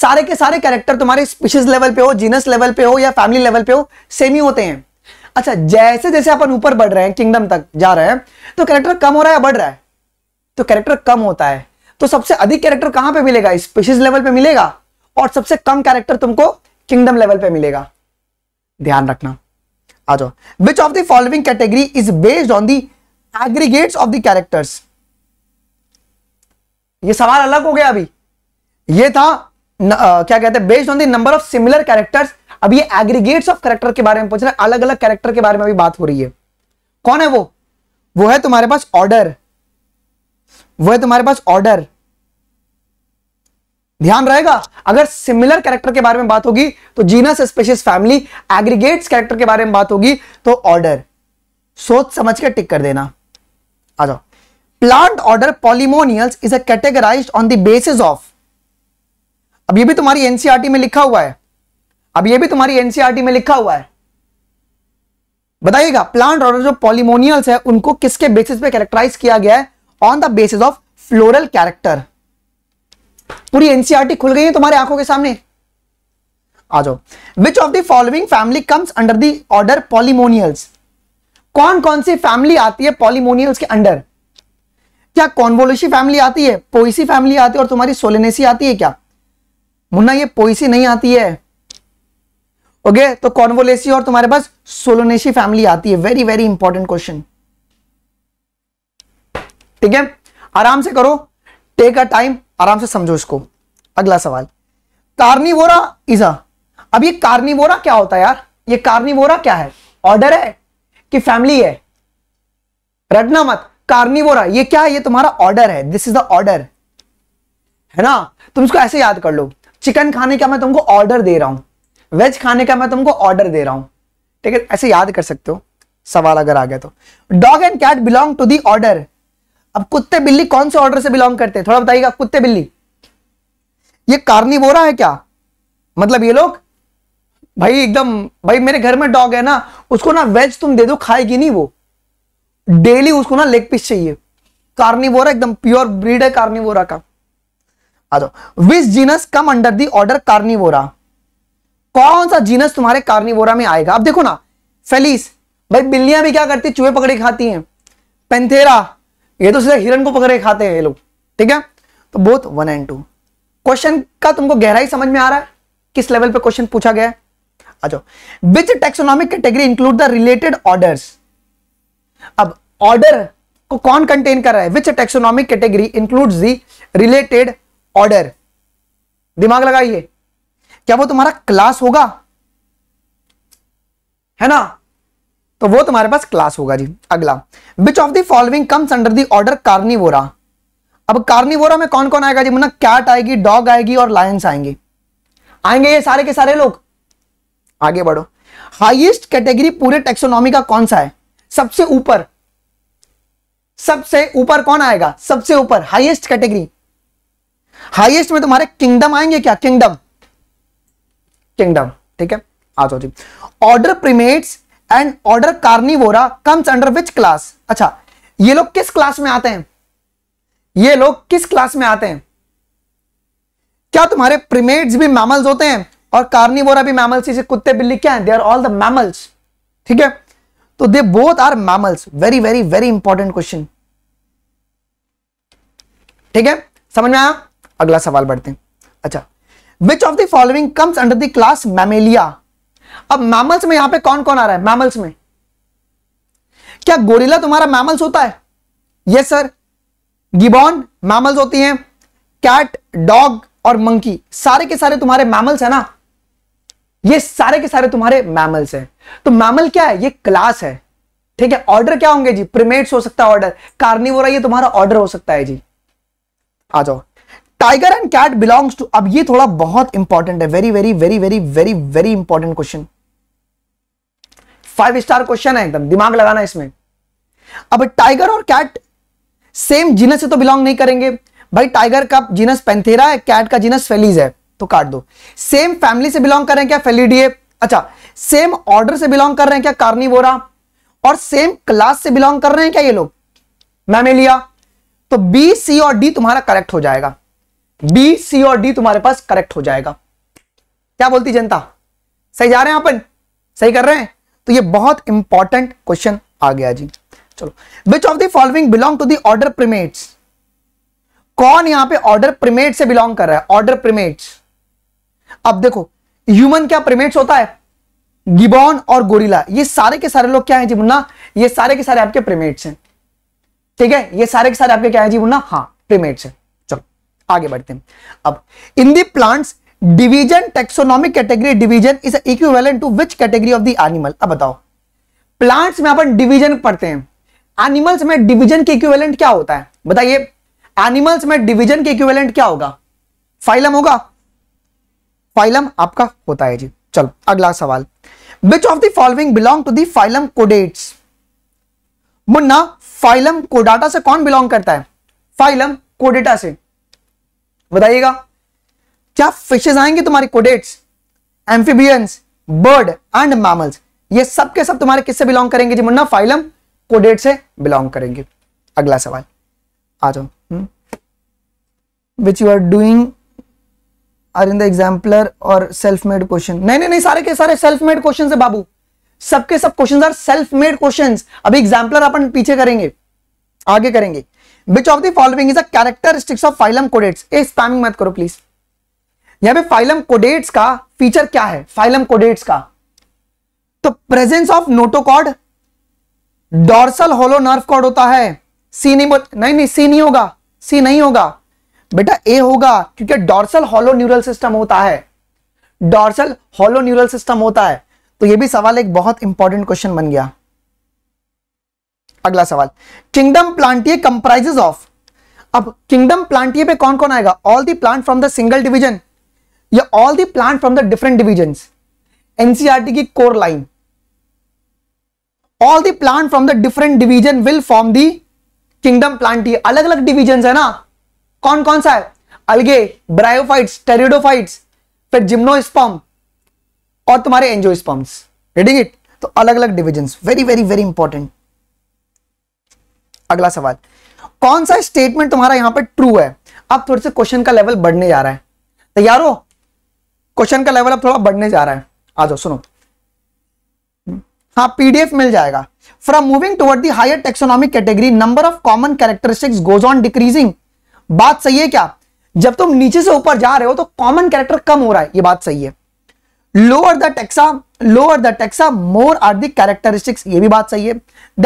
सारे के सारे कैरेक्टर तुम्हारे स्पीशीज लेवल पे हो जीनस लेवल पे हो या फैमिली लेवल पे हो सेम ही होते हैं अच्छा जैसे जैसे अपन ऊपर बढ़ रहे हैं किंगडम तक जा रहे हैं तो कैरेक्टर कम हो रहा है बढ़ रहा है तो कैरेक्टर कम होता है तो सबसे अधिक कैरेक्टर कहां पे मिलेगा स्पीशीज लेवल पे मिलेगा और सबसे कम कैरेक्टर तुमको किंगडम लेवल पे मिलेगा ध्यान रखना आ जाओ which of the following category is based on the aggregates of the characters ये सवाल अलग हो गया अभी ये था न, आ, क्या कहते हैं based on the number of similar characters अब ये एग्रीगेट्स ऑफ कैरेक्टर के बारे में पूछ रहे अलग अलग कैरेक्टर के बारे में भी बात हो रही है कौन है वो वो है तुम्हारे पास ऑर्डर वो है तुम्हारे पास ऑर्डर ध्यान रहेगा अगर सिमिलर कैरेक्टर के बारे में बात होगी तो genus species family aggregates character के बारे में बात होगी तो ऑर्डर सोच समझ कर टिक कर देना आ जाओ plant order Polemoniales is a categorise on the basis of अब ये भी तुम्हारी एनसीआरटी e में लिखा हुआ है अब ये भी तुम्हारी एनसीआरटी e में लिखा हुआ है बताइएगा प्लांट ऑर्डर जो पॉलीमोनियल्स है उनको किसके बेसिस पे कैरेक्टराइज किया गया है on the basis of floral character पूरी एनसीआरटी e खुल गई है तुम्हारे आंखों के सामने आ जाओ which of the following family comes under the order Polemoniales कौन कौन सी फैमिली आती है पॉलीमोनियल्स के अंडर क्या कॉन्वोलेशी फैमिली आती है पोइसी फैमिली आती है और तुम्हारी सोलेनेसी आती है क्या मुन्ना ये पोइसी नहीं आती है ओके तो कॉन्वोलेसी और तुम्हारे पास सोलोनेशी फैमिली आती है वेरी वेरी इंपॉर्टेंट क्वेश्चन ठीक है आराम से करो टेक अ टाइम आराम से समझो इसको अगला सवाल कार्निवोरा इजा अब ये कार्निवोरा क्या होता है यार ये कार्निवोरा क्या है ऑर्डर है कि फैमिली है रटना मत कार्निवोरा ये क्या है ये तुम्हारा ऑर्डर है दिस इज द ऑर्डर है ना तुम इसको ऐसे याद कर लो चिकन खाने का मैं तुमको ऑर्डर दे रहा हूं वेज खाने का मैं तुमको ऑर्डर दे रहा हूं ठीक है ऐसे याद कर सकते हो सवाल अगर आ गया तो dog and cat belong to the order अब कुत्ते बिल्ली कौन से ऑर्डर से बिलोंग करते हैं थोड़ा बताइएगा कुत्ते बिल्ली ये कार्निवोरा है क्या मतलब ये लोग भाई एकदम भाई मेरे घर में डॉग है ना उसको ना वेज तुम दे दो खाएगी नहीं वो डेली उसको ना लेग पीस चाहिए कार्निवोरा एकदम प्योर ब्रीड है कार्निवोरा का आ जाओ genus come under the order Carnivora कौन सा जीनस तुम्हारे कार्निवोरा में आएगा अब देखो ना फेलिस भाई बिल्लियां भी क्या करती चूहे पकड़े खाती हैं पेंथेरा ये तो सीधा हिरन को पकड़े खाते हैं ये लोग ठीक है तो both one and two question का तुमको गहराई समझ में आ रहा है किस लेवल पे क्वेश्चन पूछा गया है अच्छा which taxonomic category include the related order अब ऑर्डर को कौन कंटेन कर रहा है which taxonomic category include the related order दिमाग लगाइए क्या वो तुम्हारा क्लास होगा है ना तो वो तुम्हारे पास क्लास होगा जी अगला which of the following comes under the order Carnivora अब कार्निवोरा में कौन कौन आएगा जी मतलब कैट आएगी डॉग आएगी और लायंस आएंगे आएंगे ये सारे के सारे लोग आगे बढ़ो हाइएस्ट कैटेगरी पूरे टेक्सोनॉमी का कौन सा है सबसे ऊपर सबसे ऊपर कौन आएगा सबसे ऊपर हाइएस्ट कैटेगरी हाइएस्ट में तुम्हारे किंगडम आएंगे क्या किंगडम किंगडम ठीक है आ जाओ जी order primates and order Carnivora comes under which class अच्छा ये लोग किस क्लास में आते हैं ये लोग किस क्लास में आते हैं क्या तुम्हारे प्रिमेट्स भी मैमल्स होते हैं और कार्निवोरा भी मैमल्स जैसे कुत्ते बिल्ली क्या है they are all the mammals ठीक है तो they both are mammals very very very important question ठीक है समझ में आया अगला सवाल बढ़ते हैं अच्छा which of the following comes under the class Mammalia अब मैमल्स में यहां पे कौन कौन आ रहा है मैमल्स में क्या गोरिल्ला तुम्हारा मैमल्स होता है यस सर गिबॉन मैमल्स होती हैं कैट डॉग और मंकी सारे के सारे तुम्हारे मैमल्स है ना ये सारे के सारे तुम्हारे मैमल्स हैं तो मैमल क्या है ये क्लास है ठीक है ऑर्डर क्या होंगे जी प्रिमेट्स हो सकता है ऑर्डर कार्निवोरा ये तुम्हारा ऑर्डर हो सकता है जी आ जाओ tiger and cat belongs to अब ये थोड़ा बहुत इंपॉर्टेंट है very very very very very very important question five star question है एकदम दिमाग लगाना इसमें अब टाइगर और कैट सेम जीनस से तो बिलोंग नहीं करेंगे भाई टाइगर का जीनस पेंथेरा है कैट का जीनस फेलीज है तो काट दो सेम फैमिली से बिलोंग कर रहे हैं क्या फेलीडीए अच्छा सेम ऑर्डर से बिलोंग कर रहे हैं क्या कार्निवोरा और सेम क्लास से बिलोंग कर रहे हैं क्या ये लोग मैमेलिया तो बी सी और डी तुम्हारा करेक्ट हो जाएगा बी सी और डी तुम्हारे पास करेक्ट हो जाएगा क्या बोलती जनता सही जा रहे हैं अपन सही कर रहे हैं तो ये बहुत इंपॉर्टेंट क्वेश्चन आ गया जी चलो which of the following belong to the order primates कौन यहां पे ऑर्डर प्रीमेट से बिलोंग कर रहा है ऑर्डर प्रीमेट्स अब देखो ह्यूमन क्या प्रीमेट्स होता है गिबॉन और गोरिला ये सारे के सारे लोग क्या है जी मुन्ना ये सारे के सारे आपके प्रीमेट्स हैं ठीक है ये सारे के सारे आपके क्या है जी मुन्ना हाँ प्रीमेट्स हैं आगे बढ़ते हैं अब in the plants division taxonomic category division is equivalent to which category of the animal अब बताओ प्लांट्स में अपन डिवीजन पढ़ते हैं एनिमल्स में डिवीजन के इक्विवेलेंट क्या होता है बताइए एनिमल्स में डिवीजन के इक्विवेलेंट क्या होगा फाइलम होगा फाइलम आपका होता है जी चलो अगला सवाल which of the following belong to the phylum chordates मुन्ना फाइलम कोडाटा से कौन बिलोंग करता है फाइलम कोडेटा से बताइएगा क्या फिशेज आएंगे तुम्हारे chordates amphibians bird and mammals ये सब के सब तुम्हारे किससे बिलोंग करेंगे जी मुन्ना फाइलम कोडेट से बिलोंग करेंगे अगला सवाल आ जाओ which you are doing are in the exemplar और सेल्फ मेड क्वेश्चन नहीं नहीं नहीं सारे के सारे सेल्फ मेड क्वेश्चन है बाबू सबके सब question are self made question अभी एग्जाम्पलर अपन पीछे करेंगे आगे करेंगे which of the following is a characteristics of phylum chordates ए स्पैमिंग मत करो प्लीज यहां पे फाइलम कोडेट्स का फीचर क्या है फाइलम कोडेट्स का तो presence of notochord dorsal hollow nerve cord होता है सी नहीं बोल नहीं नहीं सी नहीं होगा सी नहीं होगा बेटा ए होगा क्योंकि डॉर्सल होलो न्यूरल सिस्टम होता है डॉर्सल होलो न्यूरल सिस्टम होता है तो ये भी सवाल एक बहुत इंपॉर्टेंट क्वेश्चन बन गया अगला सवाल किंगडम प्लांटिए कंप्राइजेस ऑफ अब किंगडम प्लांटिए पे कौन कौन आएगा all the plant from the single division या all the plant from the different division NCERT की core line all the plant from the different division will form the kingdom plant अलग अलग डिविजन है ना कौन कौन सा है अलगे ब्रायोफाइट्स टेरिडोफाइट्स फिर जिम्नोस्पॉम और तुम्हारे एंजियोस्पॉम्स रेडिंग इट तो अलग अलग division very very very important अगला सवाल कौन सा स्टेटमेंट तुम्हारा यहां पर ट्रू है अब थोड़े से क्वेश्चन का लेवल बढ़ने जा रहा है तैयार हो क्वेश्चन का लेवल अब थोड़ा बढ़ने जा रहा है आ जाओ सुनो हाँ पीडीएफ मिल जाएगा from moving toward the higher taxonomic category number of common characteristics goes on decreasing बात सही है क्या जब तुम नीचे से ऊपर जा रहे हो तो कॉमन कैरेक्टर कम हो रहा है ये बात सही है lower the taxa lower the taxa more are the characteristics ये भी बात सही है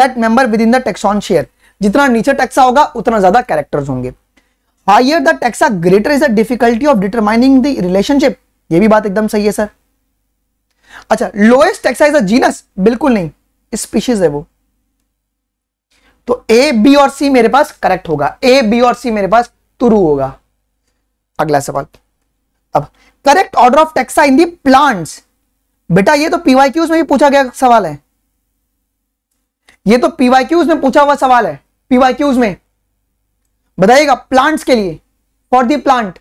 that member within the taxon share जितना नीचे टैक्सा होगा उतना ज्यादा कैरेक्टर्स होंगे higher the taxa greater is the difficulty of determining the relationship ये भी बात एकदम सही है सर अच्छा lowest taxa is a genus बिल्कुल नहीं स्पीशीज है वो तो ए बी और सी मेरे पास करेक्ट होगा ए बी और सी मेरे पास तुरु होगा अगला सवाल अब correct order of taxa in the plants बेटा ये तो क्यूज में भी पूछा गया सवाल है ये तो क्यूज में पूछा हुआ सवाल है पीवाईक्यूज में बताइएगा प्लांट्स के लिए फॉर दी प्लांट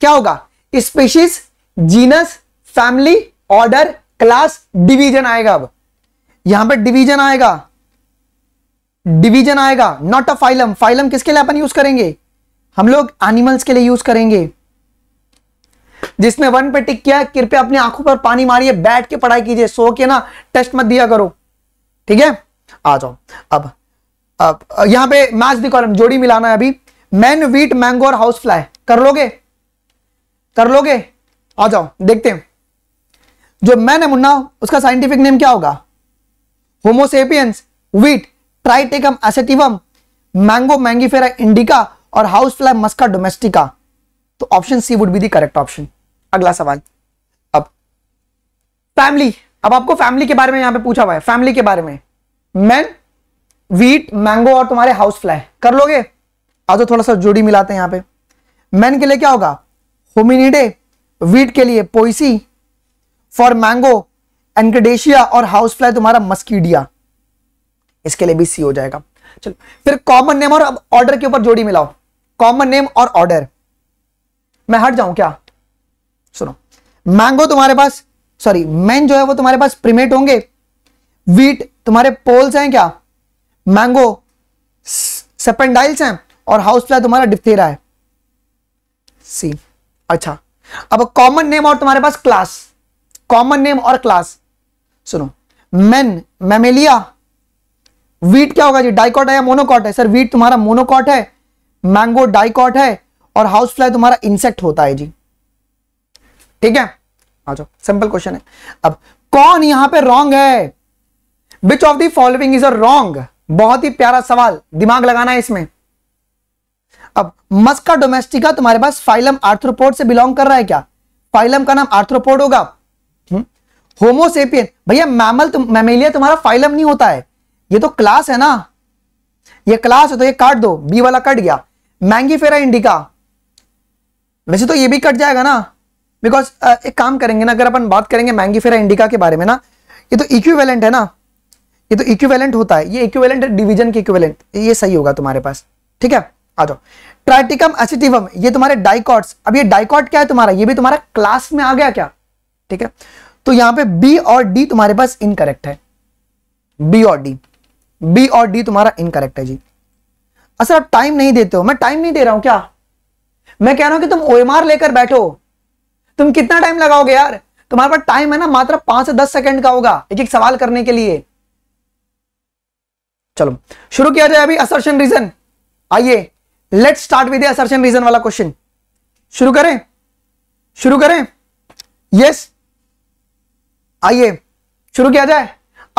क्या होगा species genus family order class division आएगा अब यहां पर डिवीजन आएगा डिवीजन आएगा नॉट अ फाइलम फाइलम किसके लिए अपन यूज करेंगे हम लोग एनिमल्स के लिए यूज करेंगे जिसने वन पे टिक किया कृपया अपनी आंखों पर पानी मारिए बैठ के पढ़ाई कीजिए सो के ना टेस्ट मत दिया करो ठीक है आ जाओ अब यहां पे मैच दी कॉलम जोड़ी मिलाना है अभी मैन वीट मैंगो और हाउस फ्लाई कर लोगे कर लोगे आ जाओ देखते हैं जो मैन है मुन्ना उसका साइंटिफिक नेम क्या होगा Homo sapiens wheat Triticum aestivum mango Mangifera indica और हाउस फ्लाई मस्का डोमेस्टिका तो option C would be the correct option अगला सवाल अब फैमिली अब आपको फैमिली के बारे में यहां पे पूछा हुआ है फैमिली के बारे में मैन वीट मैंगो और तुम्हारे हाउस फ्लाई कर लोगे आ जाओ थोड़ा सा जोड़ी मिलाते हैं यहां पे मैन के लिए क्या होगा होमिनिडे वीट के लिए पोइसी फॉर मैंगो एनकडेशिया और हाउस फ्लाई तुम्हारा मस्कीडिया इसके लिए भी सी हो जाएगा चलो फिर कॉमन नेम और ऑर्डर के ऊपर जोड़ी मिलाओ कॉमन नेम और ऑर्डर मैं हट जाऊं क्या सुनो मैंगो तुम्हारे पास सॉरी मैन जो है वो तुम्हारे पास प्रिमेट होंगे वीट तुम्हारे पोल्स हैं क्या मैंगो सेपेंडाइल्स हैं और हाउस फ्लाई तुम्हारा डिप्थेरा है सी अच्छा अब कॉमन नेम और तुम्हारे पास क्लास कॉमन नेम और क्लास सुनो मेन मेमेलिया वीट क्या होगा जी डाइकॉट है या मोनोकॉट है सर वीट तुम्हारा मोनोकॉट है मैंगो डाइकॉट है और हाउस फ्लाई तुम्हारा इंसेक्ट होता है जी ठीक है आ जाओ सिंपल क्वेश्चन है अब कौन यहां पे रॉन्ग है which of the following is a wrong बहुत ही प्यारा सवाल दिमाग लगाना है इसमें अब मस्का डोमेस्टिका तुम्हारे पास फाइलम आर्थ्रोपोड से बिलोंग कर रहा है क्या फाइलम का नाम आर्थ्रोपोड होगा होमोसेपियन हम्म? भैया मैमल तुम मैमेलिया तुम्हारा फाइलम नहीं होता है ये तो क्लास है ना ये क्लास है तो ये काट दो बी वाला कट गया मैंगी फेरा इंडिका वैसे तो ये भी कट जाएगा ना बिकॉज एक काम करेंगे ना अगर अपन बात करेंगे मैंगी फेरा इंडिका के बारे में ना ये तो इक्वी है ना ये तो इक्विवेलेंट होता है ये इक्विवेलेंट है डिवीजन के इक्विवेलेंट ये सही होगा तुम्हारे पास ठीक है आ जाओ ट्राइटिकम एसिटिवम ये तुम्हारे डाइकॉट्स अब ये डाइकॉट क्या है तुम्हारा ये भी तुम्हारा क्लास में आ गया क्या ठीक है तो यहां पे बी और डी तुम्हारे पास इनकरेक्ट है बी और डी बी और डी तुम्हारा इनकरेक्ट है जी असर अच्छा, आप टाइम नहीं देते हो मैं टाइम नहीं दे रहा हूं क्या मैं कह रहा हूं कि तुम ओएमआर लेकर बैठो तुम कितना टाइम लगाओगे यार तुम्हारे पास टाइम है ना मात्र पांच से दस सेकंड का होगा एक एक सवाल करने के लिए चलो शुरू किया जाए अभी असर्शन रीजन आइए let start with assertion reason वाला क्वेश्चन शुरू करें शुरू करें यस आइए शुरू किया जाए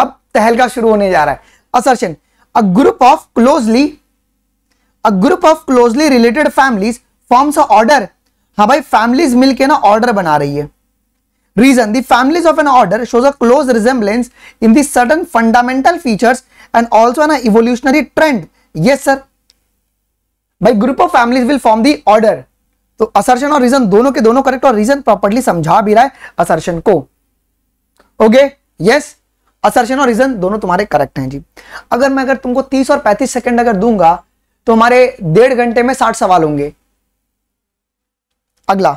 अब तहलका शुरू होने जा रहा है assertion a group of closely a group of closely related families forms a order हाँ भाई फैमिलीज मिलके ना ऑर्डर बना रही है reason the families of an order shows a close resemblance in the certain fundamental features and also an evolutionary trend. Yes, sir. By group of families will form the order. तो असर्शन और रीजन दोनों के दोनों करेक्ट और रीजन प्रॉपरली समझा भी रहा है असर्शन को ओके यस असर्शन और रीजन दोनों तुम्हारे करेक्ट हैं जी अगर मैं अगर तुमको 30 और 35 सेकंड अगर दूंगा तो हमारे डेढ़ घंटे में 60 सवाल होंगे अगला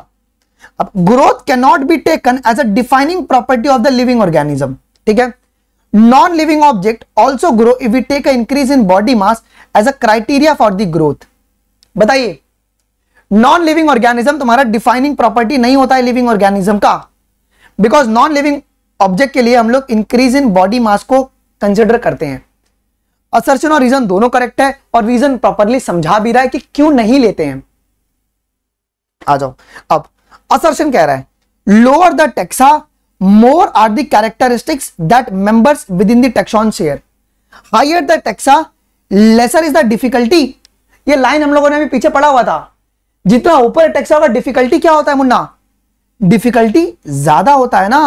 अब growth can not be taken as a defining property of the living organism ठीक है non living object also grow if you take increase in body mass as a criteria for for growth बताइए नॉन लिविंग ऑर्गेनिज्म तुम्हारा डिफाइनिंग प्रॉपर्टी नहीं होता है लिविंग ऑर्गेनिज्म का बिकॉज नॉन लिविंग ऑब्जेक्ट के लिए हम लोग इंक्रीज इन बॉडी मास को कंसिडर करते हैं असर्शन और रीजन दोनों करेक्ट है और रीजन प्रॉपरली समझा भी रहा है कि क्यों नहीं लेते हैं आ जाओ अब असर्शन कह रहा है lower the taxa more are the that that within the taxon share. Higher the taxa, lesser is the difficulty. ये लाइन हम लोगों ने भी पीछे पढ़ा हुआ था जितना ऊपर टेक्सा होगा डिफिकल्टी क्या होता है मुन्ना डिफिकल्टी ज्यादा होता है ना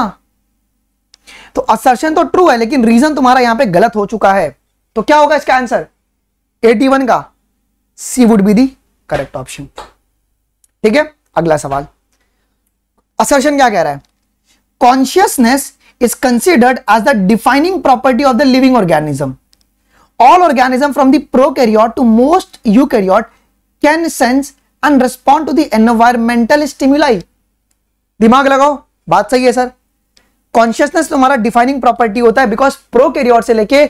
तो असर्शन तो ट्रू है लेकिन रीजन तुम्हारा यहां पे गलत हो चुका है तो क्या होगा इसका आंसर 81 का C would be the correct option ठीक है अगला सवाल असर्शन क्या कह रहा है consciousness is considered as the defining property of the living organism. All organisms from the prokaryote to most eukaryote can sense and respond to the environmental stimuli. दिमाग लगाओ बात सही है सर कॉन्शियसनेस तुम्हारा डिफाइनिंग प्रॉपर्टी होता है बिकॉज प्रोकैरियोट से लेके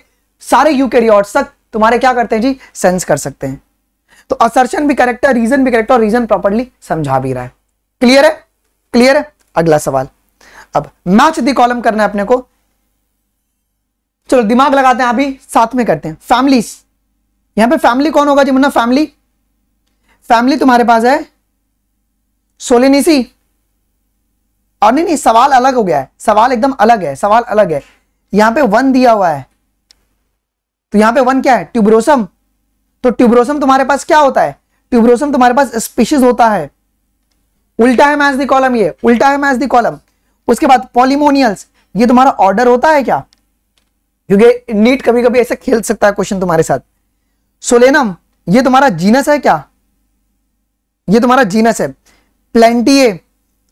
सारे यूकैरियोट्स तक तुम्हारे क्या करते हैं जी सेंस कर सकते हैं तो असर्शन भी करेक्ट है रीजन भी करेक्ट और रीजन प्रॉपरली समझा भी रहा है क्लियर है क्लियर है अगला सवाल अब मैच दी कॉलम करना है अपने को चलो दिमाग लगाते हैं अभी साथ में करते हैं फैमिलीज यहां पे फैमिली कौन होगा जी मुन्ना फैमिली फैमिली तुम्हारे पास है सोलेनिसी और नहीं नहीं सवाल अलग हो गया है सवाल एकदम अलग है सवाल अलग है यहां पे वन दिया हुआ है तो यहां पे वन क्या है ट्यूब्रोसम तो ट्यूब्रोसम तुम्हारे पास क्या होता है ट्यूब्रोसम तुम्हारे पास स्पीशीज होता है उल्टा है मैच दी कॉलम ये उल्टा है मैच दी कॉलम उसके बाद पॉलिमोनियल्स ये तुम्हारा ऑर्डर होता है क्या क्योंकि नीट कभी कभी ऐसे खेल सकता है क्वेश्चन तुम्हारे साथ सोलेनम ये तुम्हारा जीनस है क्या ये तुम्हारा जीनस है प्लेंटिए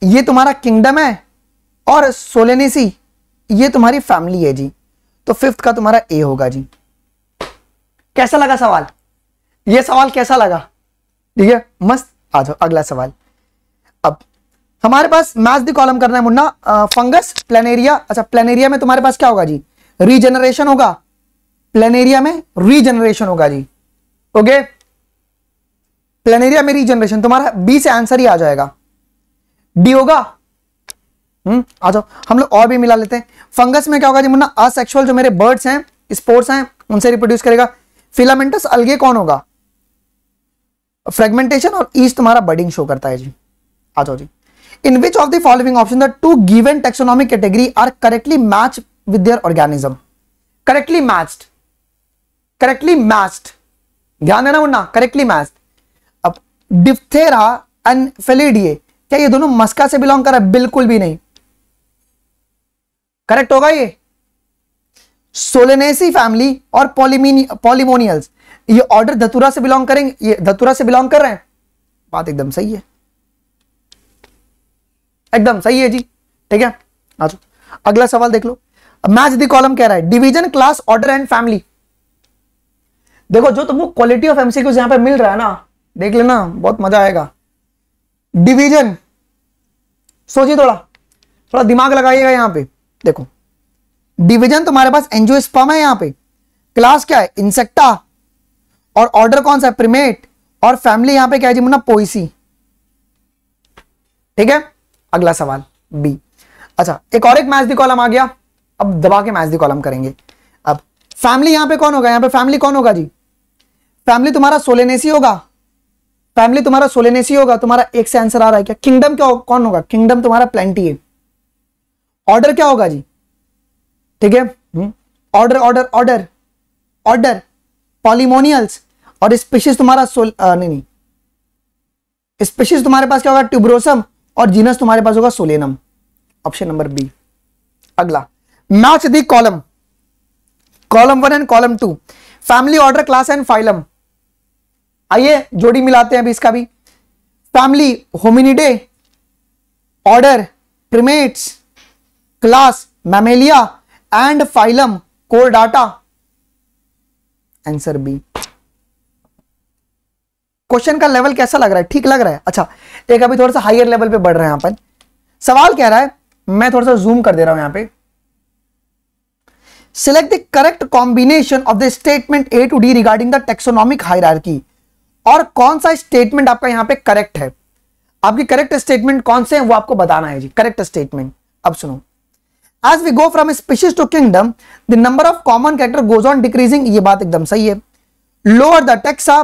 ये तुम्हारा किंगडम है और सोलेनेसी ये तुम्हारी फैमिली है जी तो फिफ्थ का तुम्हारा ए होगा जी कैसा लगा सवाल ये सवाल कैसा लगा ठीक है मस्त आ जाओ अगला सवाल हमारे पास मैच दी कॉलम करना है मुन्ना फंगस प्लेनेरिया अच्छा प्लेनेरिया में तुम्हारे पास क्या होगा जी रीजनरेशन होगा प्लेनेरिया में रीजनरेशन होगा जी ओके प्लेनेरिया में रीजनरेशन तुम्हारा बी से आंसर ही आ जाएगा डी होगा हम्म, आ जाओ हम लोग और भी मिला लेते हैं फंगस में क्या होगा जी मुन्ना असेक्सुअल जो मेरे बर्ड्स हैं स्पोर्ट्स हैं उनसे रिप्रोड्यूस करेगा फिलामेंटस अलगे कौन होगा फ्रेगमेंटेशन और ईस्ट तुम्हारा बर्डिंग शो करता है जी आ जाओ जी in which of the following option the two given taxonomic category are correctly match with their organism correctly match correctly match ध्यान देना मुन्ना करेक्टली मैच्ड अब डिफ्थेरा एंड फेलिडिए क्या ये दोनों मस्का से बिलोंग कर रहा है बिल्कुल भी नहीं करेक्ट होगा ये सोलेनेसी फैमिली और पॉलिमिनी पॉलिमोनियल्स ये ऑर्डर धतुरा से बिलोंग करेंगे ये धतुरा से बिलोंग कर रहे हैं बात एकदम सही है एकदम सही है जी ठीक है आ अगला सवाल देख लो मैच दी कॉलम कह रहा है division class order and family देखो जो तुमको क्वालिटी ऑफ एमसीक्यूज यहां पे मिल रहा है ना देख लेना बहुत मजा आएगा डिवीजन सोचिए थोड़ा थोड़ा दिमाग लगाइएगा यहां पे देखो डिवीजन तुम्हारे पास स्पम है यहां पे क्लास क्या है इंसेक्टा और ऑर्डर कौन सा है प्रिमेट और फैमिली यहां पे क्या है जी मुन्ना पोइसी ठीक है अगला सवाल बी अच्छा एक और एक मैच दी कॉलम आ गया अब दबा के मैच दी कॉलम करेंगे अब फैमिली यहां पे कौन होगा यहां पे फैमिली कौन होगा जी फैमिली तुम्हारा सोलेनेसी होगा फैमिली तुम्हारा सोलेनेसी होगा तुम्हारा एक से आंसर आ रहा है क्या किंगडम क्या हो, कौन होगा किंगडम तुम्हारा प्लेंटी है ऑर्डर क्या होगा जी ठीक है order order order order Polemoniales और स्पीशीज तुम्हारा सोल नहीं नहीं स्पीशीज तुम्हारे पास क्या होगा ट्यूब्रोसम और जीनस तुम्हारे पास होगा सोलेनम ऑप्शन नंबर बी अगला match the column column one and column two family order class and phylum आइए जोड़ी मिलाते हैं अभी इसका भी family Hominidae order primates class Mammalia and phylum Chordata answer B question का लेवल कैसा लग रहा है ठीक लग रहा है अच्छा एक अभी थोड़ा सा हाइयर लेवल पे बढ़ रहे हैं अपन सवाल कह रहा है मैं थोड़ा सा जूम कर दे रहा हूं यहां पे select the correct combination of the statement A to D regarding the taxonomic hierarchy और कौन सा स्टेटमेंट आपका यहां पे करेक्ट है आपकी करेक्ट स्टेटमेंट कौन से हैं वो आपको बताना है जी करेक्ट स्टेटमेंट अब सुनो as we go from species to kingdom the number of common character goes on decreasing ये बात एकदम सही है lower the taxa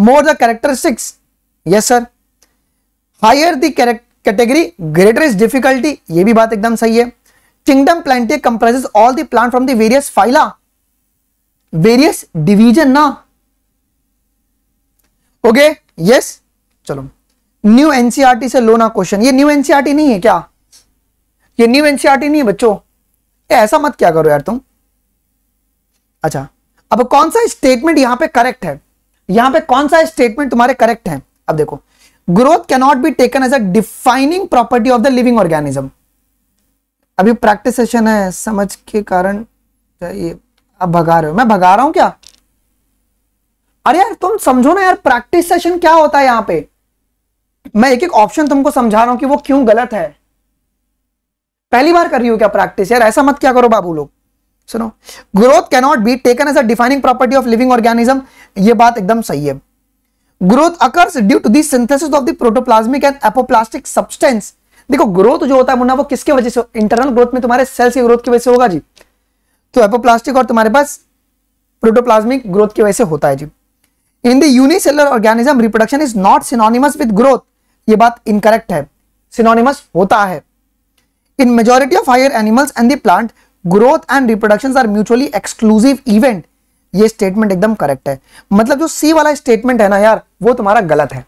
more the characteristics yes sir higher the category greater is difficulty ये भी बात एकदम सही है kingdom plantae comprise all the plant from the various phyla various division ना ओके okay, यस yes, चलो न्यू एनसीआरटी e से लो ना क्वेश्चन ये न्यू एनसीआरटी e नहीं है क्या ये न्यू एनसीआरटी e नहीं है बच्चों ऐसा मत क्या करो यार तुम अच्छा अब कौन सा स्टेटमेंट यहां पे करेक्ट है यहां पे कौन सा स्टेटमेंट तुम्हारे करेक्ट है अब देखो growth cannot be taken as a defining property of the living organism अभी प्रैक्टिस सेशन है समझ के कारण ये अब भगा रहे हो मैं भगा रहा हूं क्या अरे यार तुम समझो ना यार प्रैक्टिस सेशन क्या होता है यहां पे मैं एक एक ऑप्शन तुमको समझा रहा हूं कि वो क्यों गलत है पहली बार कर रही हो क्या प्रैक्टिस यार ऐसा मत क्या करो बाबू लोग सुनो growth cannot be taken as a defining property of living organism ये बात एकदम सही है growth occurs due to the synthesis of the protoplasmic and apoplastic substance देखो ग्रोथ जो होता है मुन्ना वो किसके वजह से इंटरनल ग्रोथ में तुम्हारे सेल्स की ग्रोथ की वजह से होगा जी तो एपोप्लास्टिक और तुम्हारे पास प्रोटोप्लाज्मिक ग्रोथ की वजह से होता है जी in the unicellular organism reproduction is not synonymous with growth ये बात इनकरेक्ट है सिनोनिमस होता है in majority of higher animals and the plant growth and reproduction are mutually exclusive event ये स्टेटमेंट एकदम करेक्ट है मतलब जो सी वाला स्टेटमेंट है ना यार वो तुम्हारा गलत है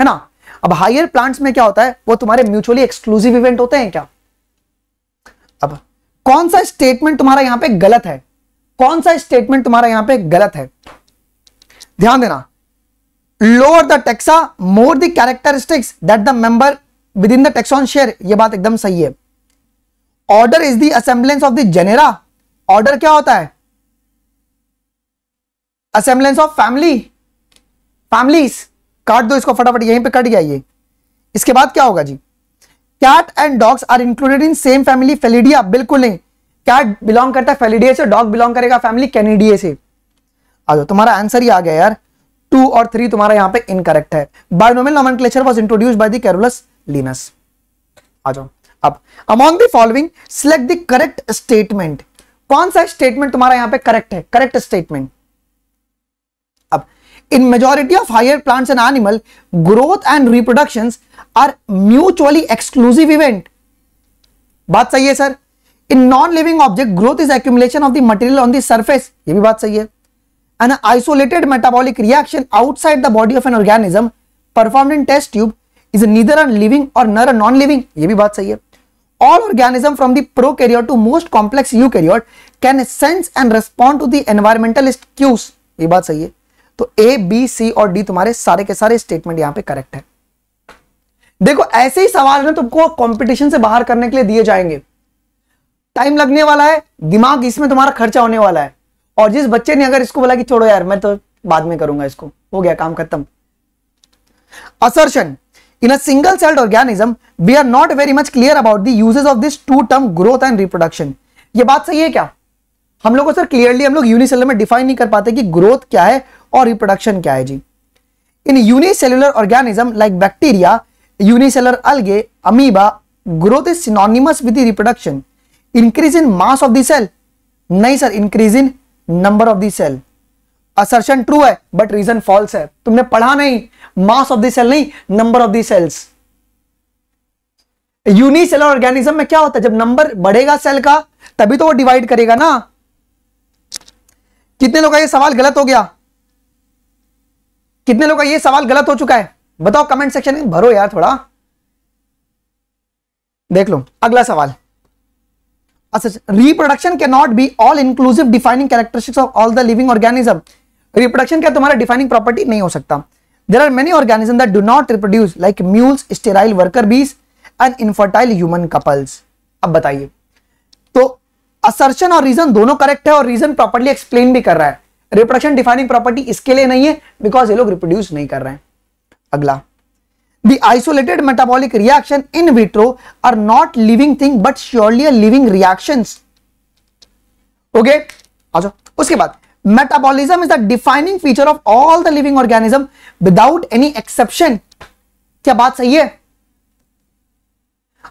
है ना अब हायर प्लांट्स में क्या होता है वो तुम्हारे म्यूचुअली एक्सक्लूसिव इवेंट होते हैं क्या अब कौन सा स्टेटमेंट तुम्हारा यहां पे गलत है कौन सा स्टेटमेंट तुम्हारा यहां पे गलत है ध्यान देना lower the taxa more the characteristics that the member within the taxon share ये बात एकदम सही है order is the assemblage of the genera order क्या होता है असेंबलेंस ऑफ फैमिली फैमिलीज काट दो इसको फटाफट यहीं पे कट गया ये इसके बाद क्या होगा जी cat and dogs are included in same family Felidae बिल्कुल नहीं कैट बिलोंग करता है फेलिडिया से डॉग बिलोंग करेगा फैमिली कैनिडिया से आ जाओ तुम्हारा आंसर ही आ गया यार टू और थ्री तुम्हारा यहां पे इनकरेक्ट है binomial nomenclature was introduce by the Carolus Linnaeus आ जाओ अब among the select the correct statement कौन सा स्टेटमेंट तुम्हारा यहां पे करेक्ट है करेक्ट स्टेटमेंट अब in majority of higher plants and animal growth and reproduction are mutually exclusive event बात सही है sir in non living object growth is accumulation of the material on the surface ये भी बात सही है an isolated metabolic reaction outside the body of an organism performed in test tube is neither a living or nor a non living ये भी बात सही है all organism from the prokaryote to most complex eukaryote can sense and respond to the environmentalist cues ये बात सही है तो ए बी सी और डी तुम्हारे सारे के सारे स्टेटमेंट यहां पे करेक्ट है देखो ऐसे ही सवाल ना तुमको कंपटीशन से बाहर करने के लिए दिए जाएंगे टाइम लगने वाला है दिमाग इसमें तुम्हारा खर्चा होने वाला है और जिस बच्चे ने अगर इसको बोला कि छोड़ो यार मैं तो बाद में करूंगा इसको हो गया काम खत्म assertion In a single-celled organism, we are not very much clear about the uses of this two-term growth and reproduction. ये बात सही है क्या हम लोगों सर क्लियरली हम लोग यूनिसेलर में डिफाइन नहीं कर पाते कि ग्रोथ क्या है और रिप्रोडक्शन क्या है जी in unicellular organism like bacteria unicellular algae amoeba growth is synonymous with reproduction increase in mass of the cell नहीं sir increase in number of the cell assertion true है बट रीजन फॉल्स है तुमने पढ़ा नहीं मास ऑफ द सेल नहीं number of the cells unicellular organism में क्या होता है जब नंबर बढ़ेगा सेल का तभी तो वो डिवाइड करेगा ना कितने लोग का ये सवाल गलत हो गया कितने लोग का ये सवाल गलत हो चुका है बताओ कमेंट सेक्शन में भरो यार थोड़ा देख लो अगला सवाल reproduction can not be all inclusive defining characteristics of all the living organism reproduction क्या तुम्हारा डिफाइनिंग प्रॉपर्टी नहीं हो सकता there are many organism that do not reproduce like mules sterile worker bees and infertile human couples अब बताइए तो असर्शन और रीजन दोनों करेक्ट है और रीजन प्रॉपर्ली एक्सप्लेन भी कर रहा है रिप्रोडक्शन डिफाइनिंग प्रॉपर्टी इसके लिए नहीं है बिकॉज ये लोग रिप्रोड्यूस नहीं कर रहे हैं अगला the isolated metabolic reaction in vitro are not living thing but surely a living reactions okay जाओ उसके बाद Metabolism is the defining feature of all the living organism without any exception. क्या बात सही है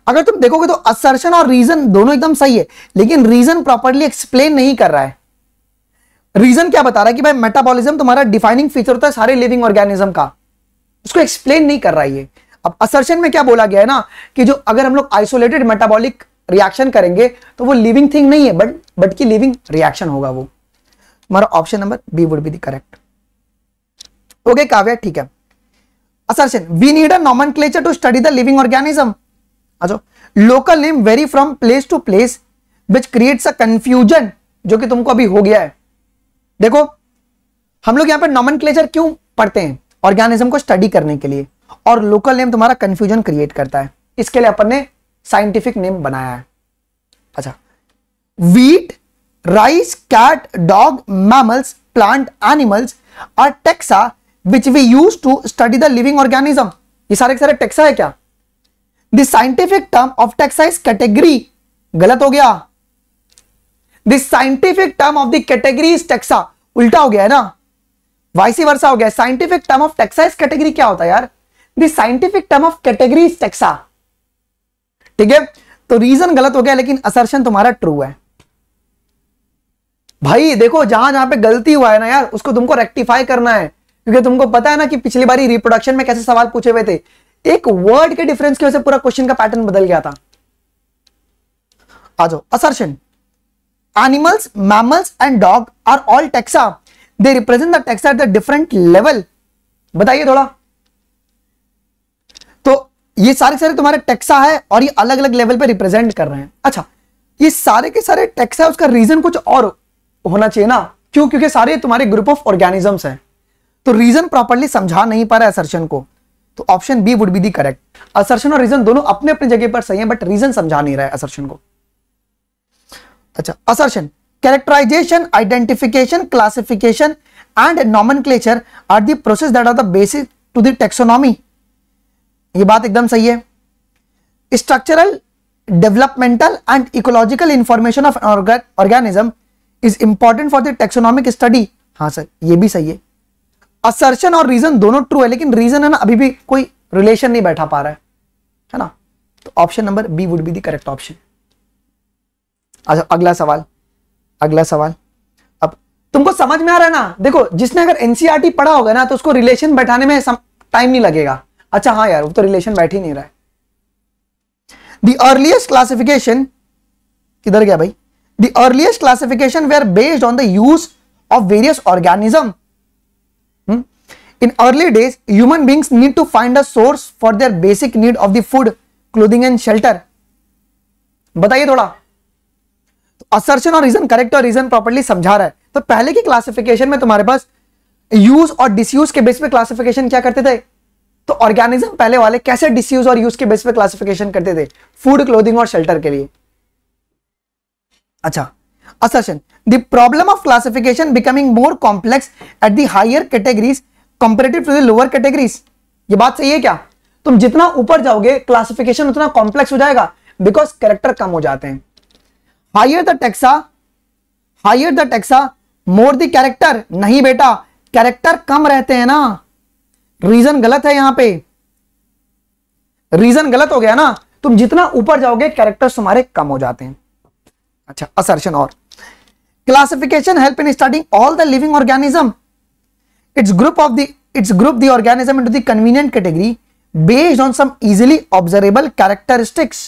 अगर तुम देखोगे तो असर्शन और रीजन दोनों एकदम सही है लेकिन रीजन प्रॉपरली एक्सप्लेन नहीं कर रहा है रीजन क्या बता रहा है कि भाई मेटाबॉलिज्म तुम्हारा डिफाइनिंग फीचर होता है सारे लिविंग ऑर्गेनिज्म का उसको एक्सप्लेन नहीं कर रहा है ये अब असर्शन में क्या बोला गया है ना कि जो अगर हम लोग आइसोलेटेड मेटाबॉलिक रिएक्शन करेंगे तो वो लिविंग थिंग नहीं है बट बट की लिविंग रिएक्शन होगा वो हमारा option number B would be the correct okay Kavya ठीक है assertion we need a nomenclature to study the living organism local name vary from place to place which creates a confusion जो कि तुमको अभी हो गया है देखो हम लोग यहां पर नॉमन क्यों पढ़ते हैं ऑर्गेनिज्म को स्टडी करने के लिए और लोकल नेम तुम्हारा कंफ्यूजन क्रिएट करता है इसके लिए अपन ने साइंटिफिक नेम बनाया है अच्छा wheat rice cat dog mammals plant animals और taxa which we use to study the living organism. ये सारे के सारे टेक्सा है क्या the scientific term of taxa is category गलत हो गया the scientific term of the category is taxa उल्टा हो गया है ना वाइसी वर्षा हो गया scientific term of taxa is category क्या होता है यार the scientific term of category is taxa ठीक है तो रीजन गलत हो गया लेकिन असर्शन तुम्हारा ट्रू है भाई देखो जहां जहां पे गलती हुआ है ना यार उसको तुमको रेक्टिफाई करना है क्योंकि तुमको पता है ना कि पिछली बार रिप्रोडक्शन में कैसे सवाल पूछे हुए थे एक वर्ड के डिफरेंस की वजह से पूरा क्वेश्चन का पैटर्न बदल गया था आ assertion animals mammals and dog are all taxa they represent the taxa at the different level बताइए थोड़ा तो ये सारे सारे तुम्हारे टेक्सा है और ये अलग अलग लेवल पर रिप्रेजेंट कर रहे हैं अच्छा ये सारे के सारे टेक्सा है उसका रीजन कुछ और होना चाहिए ना क्यों क्योंकि सारे तुम्हारे ग्रुप ऑफ ऑर्गेनिजम्स हैं तो रीजन प्रॉपरली समझा नहीं पा रहा असर्शन को तो option B would be the correct assertion और रीजन दोनों अपने अपने जगह पर सही है बट रीजन समझा नहीं रहा है असर्शन को अच्छा assertion characterization identification classification and nomenclature are the process that are the basic to the taxonomy ये बात एकदम सही है structural developmental and ecological information of organism is important for the taxonomic study हाँ सर ये भी सही है असर्शन और रीजन दोनों ट्रू है लेकिन रीजन है ना अभी भी कोई रिलेशन नहीं बैठा पा रहा है है ना तो option number B would be the correct option अच्छा अगला सवाल अगला सवाल अब तुमको समझ में आ रहा है ना देखो जिसने अगर एनसीआरटी e पढ़ा होगा ना तो उसको रिलेशन बैठाने में टाइम नहीं लगेगा अच्छा हाँ यार वो तो रिलेशन बैठ ही नहीं रहा है दी क्लासिफिकेशन किधर गया भाई The earliest classification were based on the use of various organism. Hmm? In early days, human beings need to find a source for their basic need of the food, clothing and shelter. bataiye thoda assertion or reason correct or reason properly samjha raha hai to pehle ki classification mein tumhare paas use or disuse ke base pe classification kya karte the तो ऑर्गेनिज्म पहले वाले कैसे डिसयूज और यूज के बेस पे क्लासिफिकेशन करते थे फूड क्लोथिंग और शेल्टर के लिए अच्छा assertion the problem of classification becoming more complex at the higher categories comparative to the lower categories ये बात सही है क्या तुम जितना ऊपर जाओगे क्लासिफिकेशन उतना कॉम्प्लेक्स हो जाएगा बिकॉज करेक्टर कम हो जाते हैं higher the taxa higher the taxa more the character नहीं बेटा कैरेक्टर कम रहते हैं ना रीजन गलत है यहां पे रीजन गलत हो गया ना तुम जितना ऊपर जाओगे कैरेक्टर तुम्हारे कम हो जाते हैं अच्छा असर्शन और classification help in starting all the living organism its group of the its group the organism into the convenient category based on some easily observable characteristics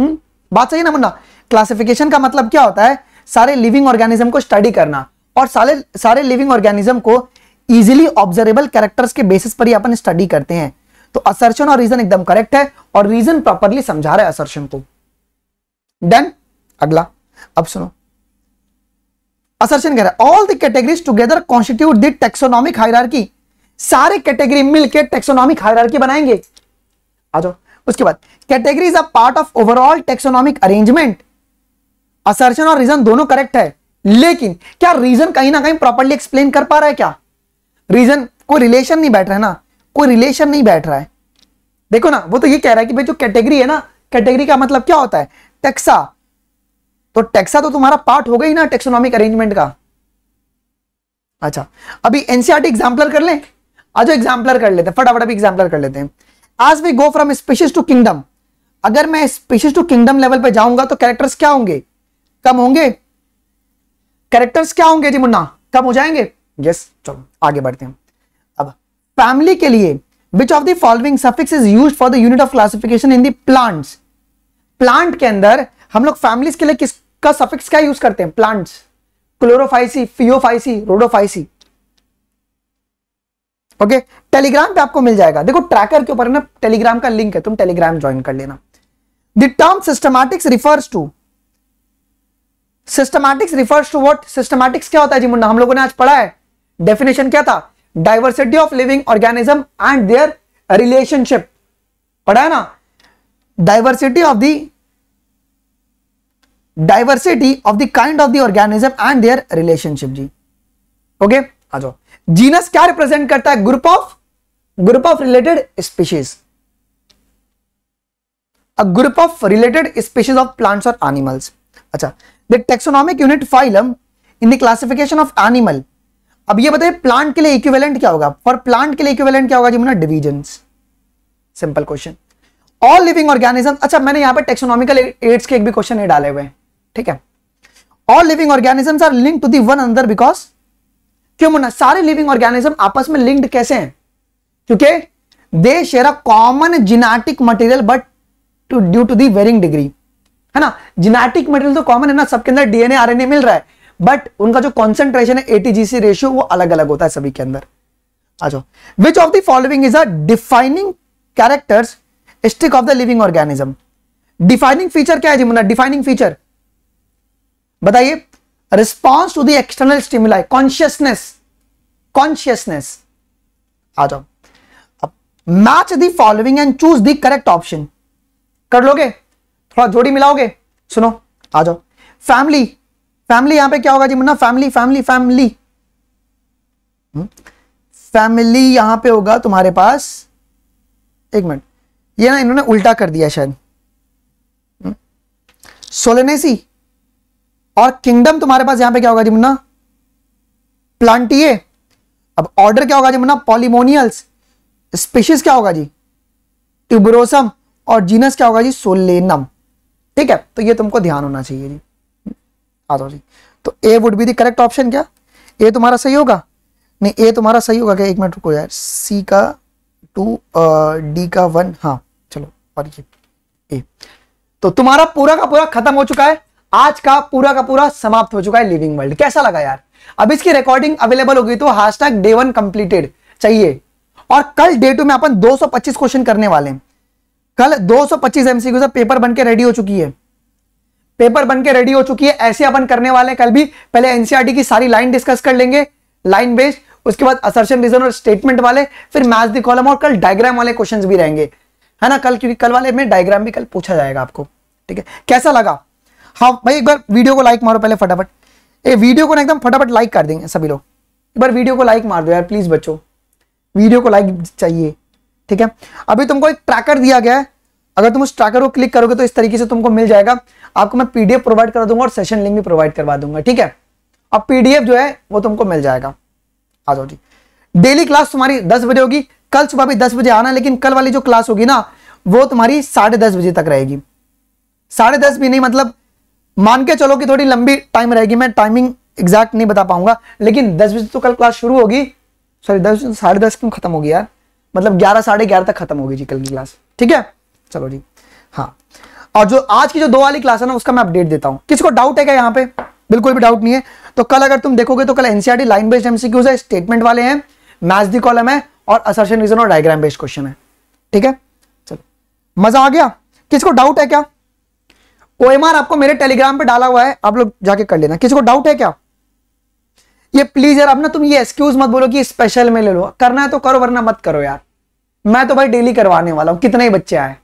hmm बात सही ना मुन्ना क्लासिफिकेशन का मतलब क्या होता है सारे लिविंग ऑर्गेनिज्म को स्टडी करना और सारे सारे लिविंग ऑर्गेनिज्म को इजीली ऑब्जर्वेबल कैरेक्टर्स के बेसिस पर ही अपन स्टडी करते हैं तो असर्शन और रीजन एकदम करेक्ट है और रीजन प्रॉपरली समझा रहा है असर्शन को देन अगला अब सुनो असर्शन कह रहा है all the categories together constitute the taxonomic hierarchy सारे कैटेगरी मिलकर टेक्सोनॉमिक हायरार्की बनाएंगे आ जाओ उसके बाद category is a part of overall taxonomic arrangement assertion और रीजन दोनों करेक्ट है लेकिन क्या रीजन कहीं ना कहीं प्रॉपरली एक्सप्लेन कर पा रहा है क्या रीजन कोई रिलेशन नहीं बैठ रहा है ना कोई रिलेशन नहीं बैठ रहा है देखो ना वो तो ये कह रहा है कि भाई जो कैटेगरी है ना कैटेगरी का मतलब क्या होता है टेक्सा तो टेक्सा तो तुम्हारा पार्ट हो गई ना टेक्सोनॉमिक अरेंजमेंट का अच्छा अभी एनसीआरटी एग्जाम्पलर e कर ले आज एग्जाम्पलर कर लेते फटाफट अभी एग्जाम्पलर कर लेते हैं आज we go from species to kingdom अगर मैं स्पीशीज टू किंगडम लेवल पर जाऊंगा तो कैरेक्टर्स क्या होंगे कम होंगे कैरेक्टर्स क्या होंगे जी मुन्ना कम हो जाएंगे यस yes, चलो आगे बढ़ते हैं अब फैमिली के लिए which of the following suffix is use for the unit of classification in the plants plant के अंदर हम लोग फैमिलीज के लिए किस का सफिक्स क्या यूज करते हैं plants chlorophyceae phaeophyceae rhodophyceae okay Telegram पे आपको मिल जाएगा देखो ट्रैकर के ऊपर ना टेलीग्राम का लिंक है तुम टेलीग्राम ज्वाइन कर लेना the term systematics refers to systematics refers to what systematics क्या होता है जी मुन्ना हम लोगों ने आज पढ़ा है डेफिनेशन क्या था diversity of living organism and their relationship पढ़ा है ना diversity of the diversity of the kind of the organism and their relationship जी ओके आ जाओ जीनस क्या रिप्रेजेंट करता है group of group of related species a group of related species of plants और एनिमल्स अच्छा the taxonomic unit phylum in the classification of animal अब ये बताइए प्लांट के लिए इक्विवेलेंट क्या होगा फॉर प्लांट के लिए इक्विवेलेंट क्या होगा जी मतलब division simple question all living organism अच्छा मैंने यहां पर टेक्सोनॉमिकल एड्स के एक भी क्वेश्चन नहीं डाले हुए हैं ठीक है all living organisms are link to the one अंदर बिकॉज क्यों मुन्ना सारे लिविंग ऑर्गेनिज्म आपस में लिंक्ड कैसे हैं क्योंकि they share a common genetic material but to due to the varying degree है ना जिनेटिक मटेरियल तो कॉमन है ना सबके अंदर डीएनए आरएनए मिल रहा है बट उनका जो कॉन्सेंट्रेशन है एटीजीसी रेशियो वो अलग अलग होता है सभी के अंदर आ जाओ which of the following is a defining characteristic of the living organism defining feature क्या है जी मुन्ना डिफाइनिंग फीचर बताइए response to the external stimuli consciousness consciousness आ जाओ अब match the following and choose the correct option कर लोगे थोड़ा जोड़ी मिलाओगे सुनो आ जाओ फैमिली फैमिली यहां पे क्या होगा जी Munna family family family family यहां पे होगा तुम्हारे पास एक मिनट ये ना इन्होंने उल्टा कर दिया शायद सोलेनेसी हम्म। और किंगडम तुम्हारे पास यहां पे क्या होगा जी मुन्ना प्लांटिए अब ऑर्डर क्या होगा मुन्ना पॉलीमोनियल्स स्पीशीज क्या होगा जी ट्यूबरोसम और जीनस क्या होगा जी सोलेनम ठीक है तो ये तुमको ध्यान होना चाहिए जी आ जाओ जी तो A would be the correct option क्या ए तुम्हारा सही होगा नहीं ए तुम्हारा सही होगा क्या एक मिनट रुको यार सी का टू डी का वन हाँ चलो और ये ए तो तुम्हारा पूरा का पूरा खत्म हो चुका है आज का पूरा का पूरा समाप्त हो चुका है लिविंग वर्ल्ड कैसा लगा यार अब इसकी रिकॉर्डिंग अवेलेबल होगी तो hash tag day one completed चाहिए और कल डे टू में अपन 225 क्वेश्चन करने वाले हैं कल 225 एमसीक्यू से पेपर बनके रेडी हो चुकी है पेपर बनके रेडी हो चुकी है ऐसे अपन करने वाले हैं कल भी पहले एनसीआरटी e की सारी लाइन डिस्कस कर लेंगे लाइन बेस्ड उसके बाद असर्शन रीजन और स्टेटमेंट वाले फिर मैथ दी कॉलम और कल डायग्राम वाले क्वेश्चन भी रहेंगे है ना कल क्योंकि कल वाले में डायग्राम भी कल पूछा जाएगा आपको ठीक है कैसा लगा हाँ भाई एक बार वीडियो को लाइक मारो पहले फटाफट ए वीडियो को ना एकदम फटाफट लाइक कर देंगे सभी लोग एक बार वीडियो को लाइक मार दो यार प्लीज़ बच्चों वीडियो को लाइक चाहिए ठीक है अभी तुमको एक ट्रैकर दिया गया है अगर तुम उस ट्रैकर को क्लिक करोगे तो इस तरीके से तुमको मिल जाएगा आपको मैं पीडीएफ प्रोवाइड करा दूंगा और सेशन लिंक भी प्रोवाइड करवा दूंगा ठीक है अब पीडीएफ जो है वो तुमको मिल जाएगा आ जाओ जी डेली क्लास तुम्हारी दस बजे होगी कल सुबह भी दस बजे आना लेकिन कल वाली जो क्लास होगी ना वो तुम्हारी साढ़े दस बजे तक रहेगी साढ़े दस भी नहीं मतलब मान के चलो कि थोड़ी लंबी टाइम रहेगी मैं टाइमिंग एग्जैक्ट नहीं बता पाऊंगा लेकिन दस बजे तो कल क्लास शुरू होगी सॉरी दस तो साढ़े दस क्यों खत्म होगी यार मतलब ग्यारह साढ़े ग्यारह तक खत्म होगी जी कल की क्लास ठीक है चलो जी हाँ और जो आज की जो दो वाली क्लास है ना उसका मैं अपडेट देता हूँ किसी को डाउट है क्या यहाँ पे बिल्कुल भी डाउट नहीं है तो कल अगर तुम देखोगे तो कल एनसीआरटी लाइन बेस्ड एमसीक्यूज है स्टेटमेंट वाले हैं मैथ दी कॉलम है और असर्शन रीजन और डायग्राम बेस्ड क्वेश्चन है ठीक है चलो मजा आ गया किसको डाउट है क्या ओएमआर आपको मेरे टेलीग्राम पे डाला हुआ है आप लोग जाके कर लेना किसी को डाउट है क्या ये प्लीज यार अब ना तुम ये एक्सक्यूज मत बोलो कि स्पेशल में ले लो करना है तो करो वरना मत करो यार मैं तो भाई डेली करवाने वाला हूं कितने ही बच्चे आए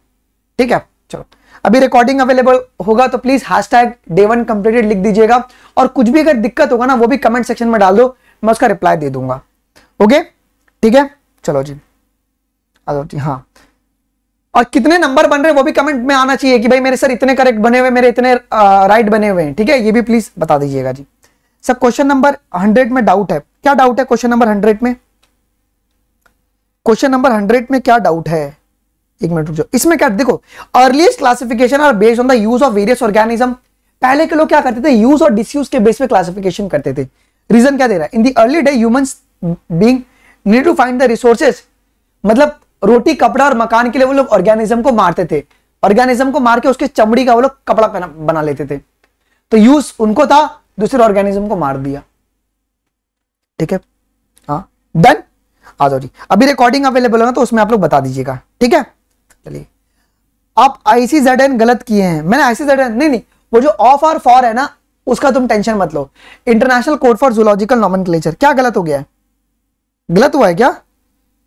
ठीक है चलो अभी रिकॉर्डिंग अवेलेबल होगा तो please hashtag day one completed लिख दीजिएगा और कुछ भी अगर दिक्कत होगा ना वो भी कमेंट सेक्शन में डाल दो मैं उसका रिप्लाई दे दूंगा ओके ठीक है चलो जी जी हाँ और कितने नंबर बन रहे वो भी कमेंट में आना चाहिए कि भाई मेरे सर इतने करेक्ट बने हुए मेरे इतने राइट बने हुए हैं ठीक है ये भी प्लीज बता दीजिएगा जी सर क्वेश्चन नंबर हंड्रेड में डाउट है क्या डाउट है क्वेश्चन नंबर हंड्रेड में क्वेश्चन नंबर हंड्रेड में क्या डाउट है एक मिनट जो इसमें क्या देखो earliest classification are based on the use of various organism पहले के लोग क्या करते थे यूज और डिसयूज के बेस पे क्लासिफिकेशन करते थे रीजन क्या दे रहा है in the early day human being need to find the resources मतलब रोटी कपड़ा और मकान के लिए वो लोग ऑर्गेनिज्म को मारते थे ऑर्गेनिज्म को मार के उसके चमड़ी का वो लोग कपड़ा बना लेते थे तो यूज उनको था दूसरे ऑर्गेनिज्म को मार दिया ठीक है हाँ डन आ जाओ जी अभी रिकॉर्डिंग अवेलेबल होगा तो उसमें आप लोग बता दीजिएगा ठीक है चलिए आप आईसी जेड एन गलत किए हैं मैंने आईसी जेड एन नहीं नहीं वो जो ऑफ और फॉर है ना उसका तुम टेंशन मत लो इंटरनेशनल कोर्ट फॉर जूलॉजिकल नॉमन क्या गलत हो गया है गलत हुआ है क्या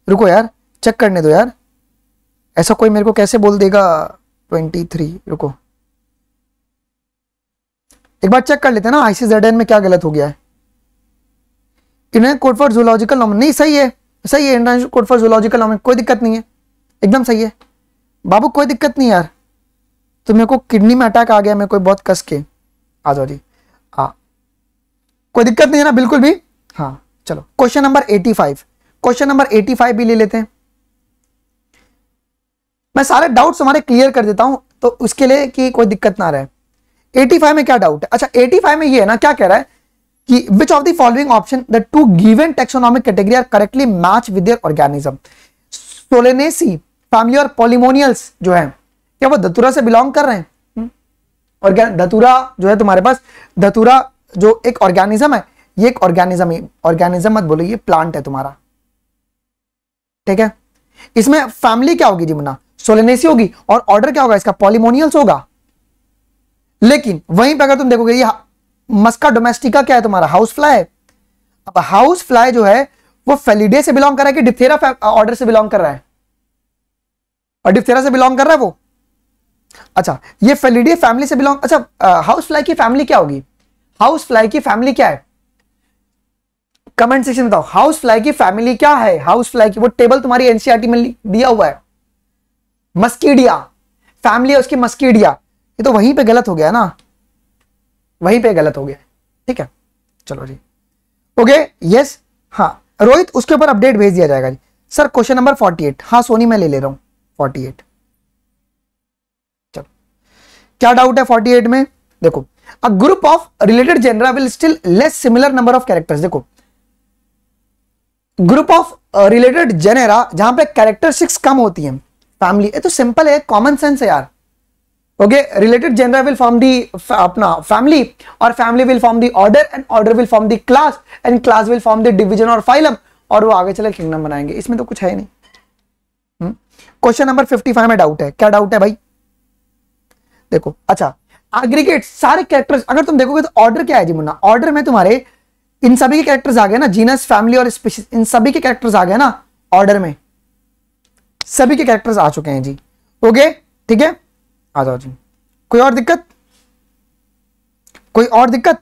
रुको यार चेक करने दो यार ऐसा कोई मेरे को कैसे बोल देगा ट्वेंटी थ्री रुको एक बार चेक कर लेते हैं ना आईसी जेड एन में क्या गलत हो गया है इंडियन कोड फॉर जूलॉजिकल नॉम नहीं सही है सही है इंडियन कोड फॉर जूलॉजिकल नॉम कोई दिक्कत नहीं है एकदम सही है बाबू कोई दिक्कत नहीं यार तो मेरे को किडनी में अटैक आ गया मेरे को बहुत कस के आ जाओ जी हाँ कोई दिक्कत नहीं है ना बिल्कुल भी हाँ चलो question number eighty five question number eighty five भी ले लेते हैं मैं सारे डाउट्स हमारे क्लियर कर देता हूं तो उसके लिए कि कोई दिक्कत ना रहे 85 में क्या डाउट है अच्छा 85 में ये है ना क्या कह रहा है कि which of the following option the two given taxonomic category are correctly match with their organism Solanaceae family और पॉलिमोनियल्स जो है क्या वो धतुरा से बिलोंग कर रहे हैं और hmm? धतुरा जो है तुम्हारे पास धतुरा जो एक ऑर्गेनिज्म है ये एक ऑर्गेनिज्म है ऑर्गेनिज्म मत बोलो ये प्लांट है तुम्हारा ठीक है इसमें फैमिली क्या होगी जी मुन्ना सोलेनेसी होगी और ऑर्डर क्या होगा इसका पॉलीमोनियल्स होगा लेकिन वहीं पर अगर तुम देखोगे ये मस्का डोमेस्टिका क्या है तुम्हारा हाउस फ्लाई अब हाउस फ्लाई जो है वो फेलिडे से बिलोंग कर रहा है कि डिफ्थेरा ऑर्डर से बिलोंग कर रहा है और डिफ्थेरा से बिलोंग कर रहा है वो अच्छा ये फेलिडे फैमिली से बिलोंग अच्छा हाउस फ्लाई की फैमिली क्या होगी हाउस फ्लाई की फैमिली क्या है कमेंट सेक्शन में बताओ हाउस फ्लाई की फैमिली क्या है हाउस फ्लाई की वो टेबल तुम्हारी एनसीआरटी e में दिया हुआ है मस्कीडिया फैमिली है उसकी मस्कीडिया ये तो वहीं पे गलत हो गया ना वहीं पे गलत हो गया ठीक है चलो जी ओके यस हाँ रोहित उसके ऊपर अपडेट भेज दिया जाएगा जी सर क्वेश्चन नंबर 48 हाँ सोनी मैं ले ले रहा हूँ 48 चलो क्या डाउट है 48 में देखो a group of related genera will still less similar number of characters देखो ग्रुप ऑफ रिलेटेड जेनेरा जहां पे सिक्स कम होती हैं फैमिली ये तो सिंपल है कॉमन सेंस है यार okay related genera will form the अपना फैमिली और family will form the order and order will form the class and class will form the division और फाइलम और वो आगे चले किंगडम बनाएंगे इसमें तो कुछ है नहीं क्वेश्चन नंबर 55 में डाउट है क्या डाउट है भाई देखो अच्छा एग्रीगेट सारे कैरेक्टर्स अगर तुम देखोगे तो ऑर्डर क्या है जी मुन्ना ऑर्डर में तुम्हारे इन सभी के कैरेक्टर्स आ गए ना जीनस फैमिली और स्पीशीज इन सभी के कैरेक्टर्स आ गए ना ऑर्डर में सभी के कैरेक्टर्स आ चुके हैं जी ओके ठीक है आ जाओ जी कोई और दिक्कत कोई और दिक्कत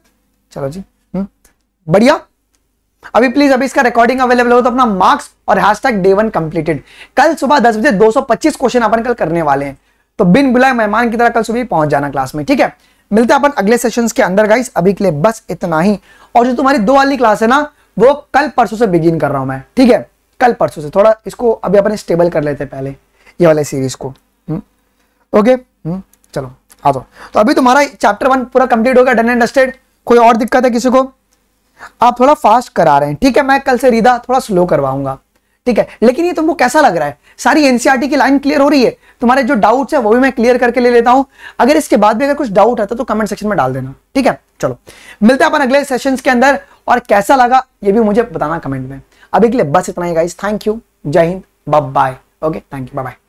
चलो जी हम्म। बढ़िया अभी प्लीज अभी इसका रिकॉर्डिंग अवेलेबल हो तो अपना मार्क्स और हैशटैग डे वन कंप्लीटेड कल सुबह दस बजे 225 क्वेश्चन अपन कल करने वाले हैं तो बिन बुलाए मेहमान की तरह कल सुबह पहुंच जाना क्लास में ठीक है मिलते हैं अपन अगले सेशन के अंदर गाइस अभी के लिए बस इतना ही और जो तुम्हारी दो वाली क्लास है ना वो कल परसों से बिगिन कर रहा हूं मैं ठीक है कल परसों से थोड़ा इसको अभी अपने स्टेबल कर लेते हैं पहले ये वाले सीरीज को ओके हम्म, हम्म, चलो आ जाओ तो अभी तुम्हारा चैप्टर वन पूरा कंप्लीट हो गया डन एंडस्टेड कोई और दिक्कत है किसी को आप थोड़ा फास्ट करा रहे हैं ठीक है मैं कल से रीदा थोड़ा स्लो करवाऊंगा ठीक है लेकिन ये तुमको कैसा लग रहा है सारी एनसीआरटी e की लाइन क्लियर हो रही है तुम्हारे जो डाउट्स है वो भी मैं क्लियर करके ले लेता हूं अगर इसके बाद भी अगर कुछ डाउट आता तो कमेंट सेक्शन में डाल देना ठीक है चलो मिलते हैं अपन अगले सेशंस के अंदर और कैसा लगा ये भी मुझे बताना कमेंट में अभी के लिए बस इतना ही गाइस थैंक यू जय हिंद bye okay thank you bye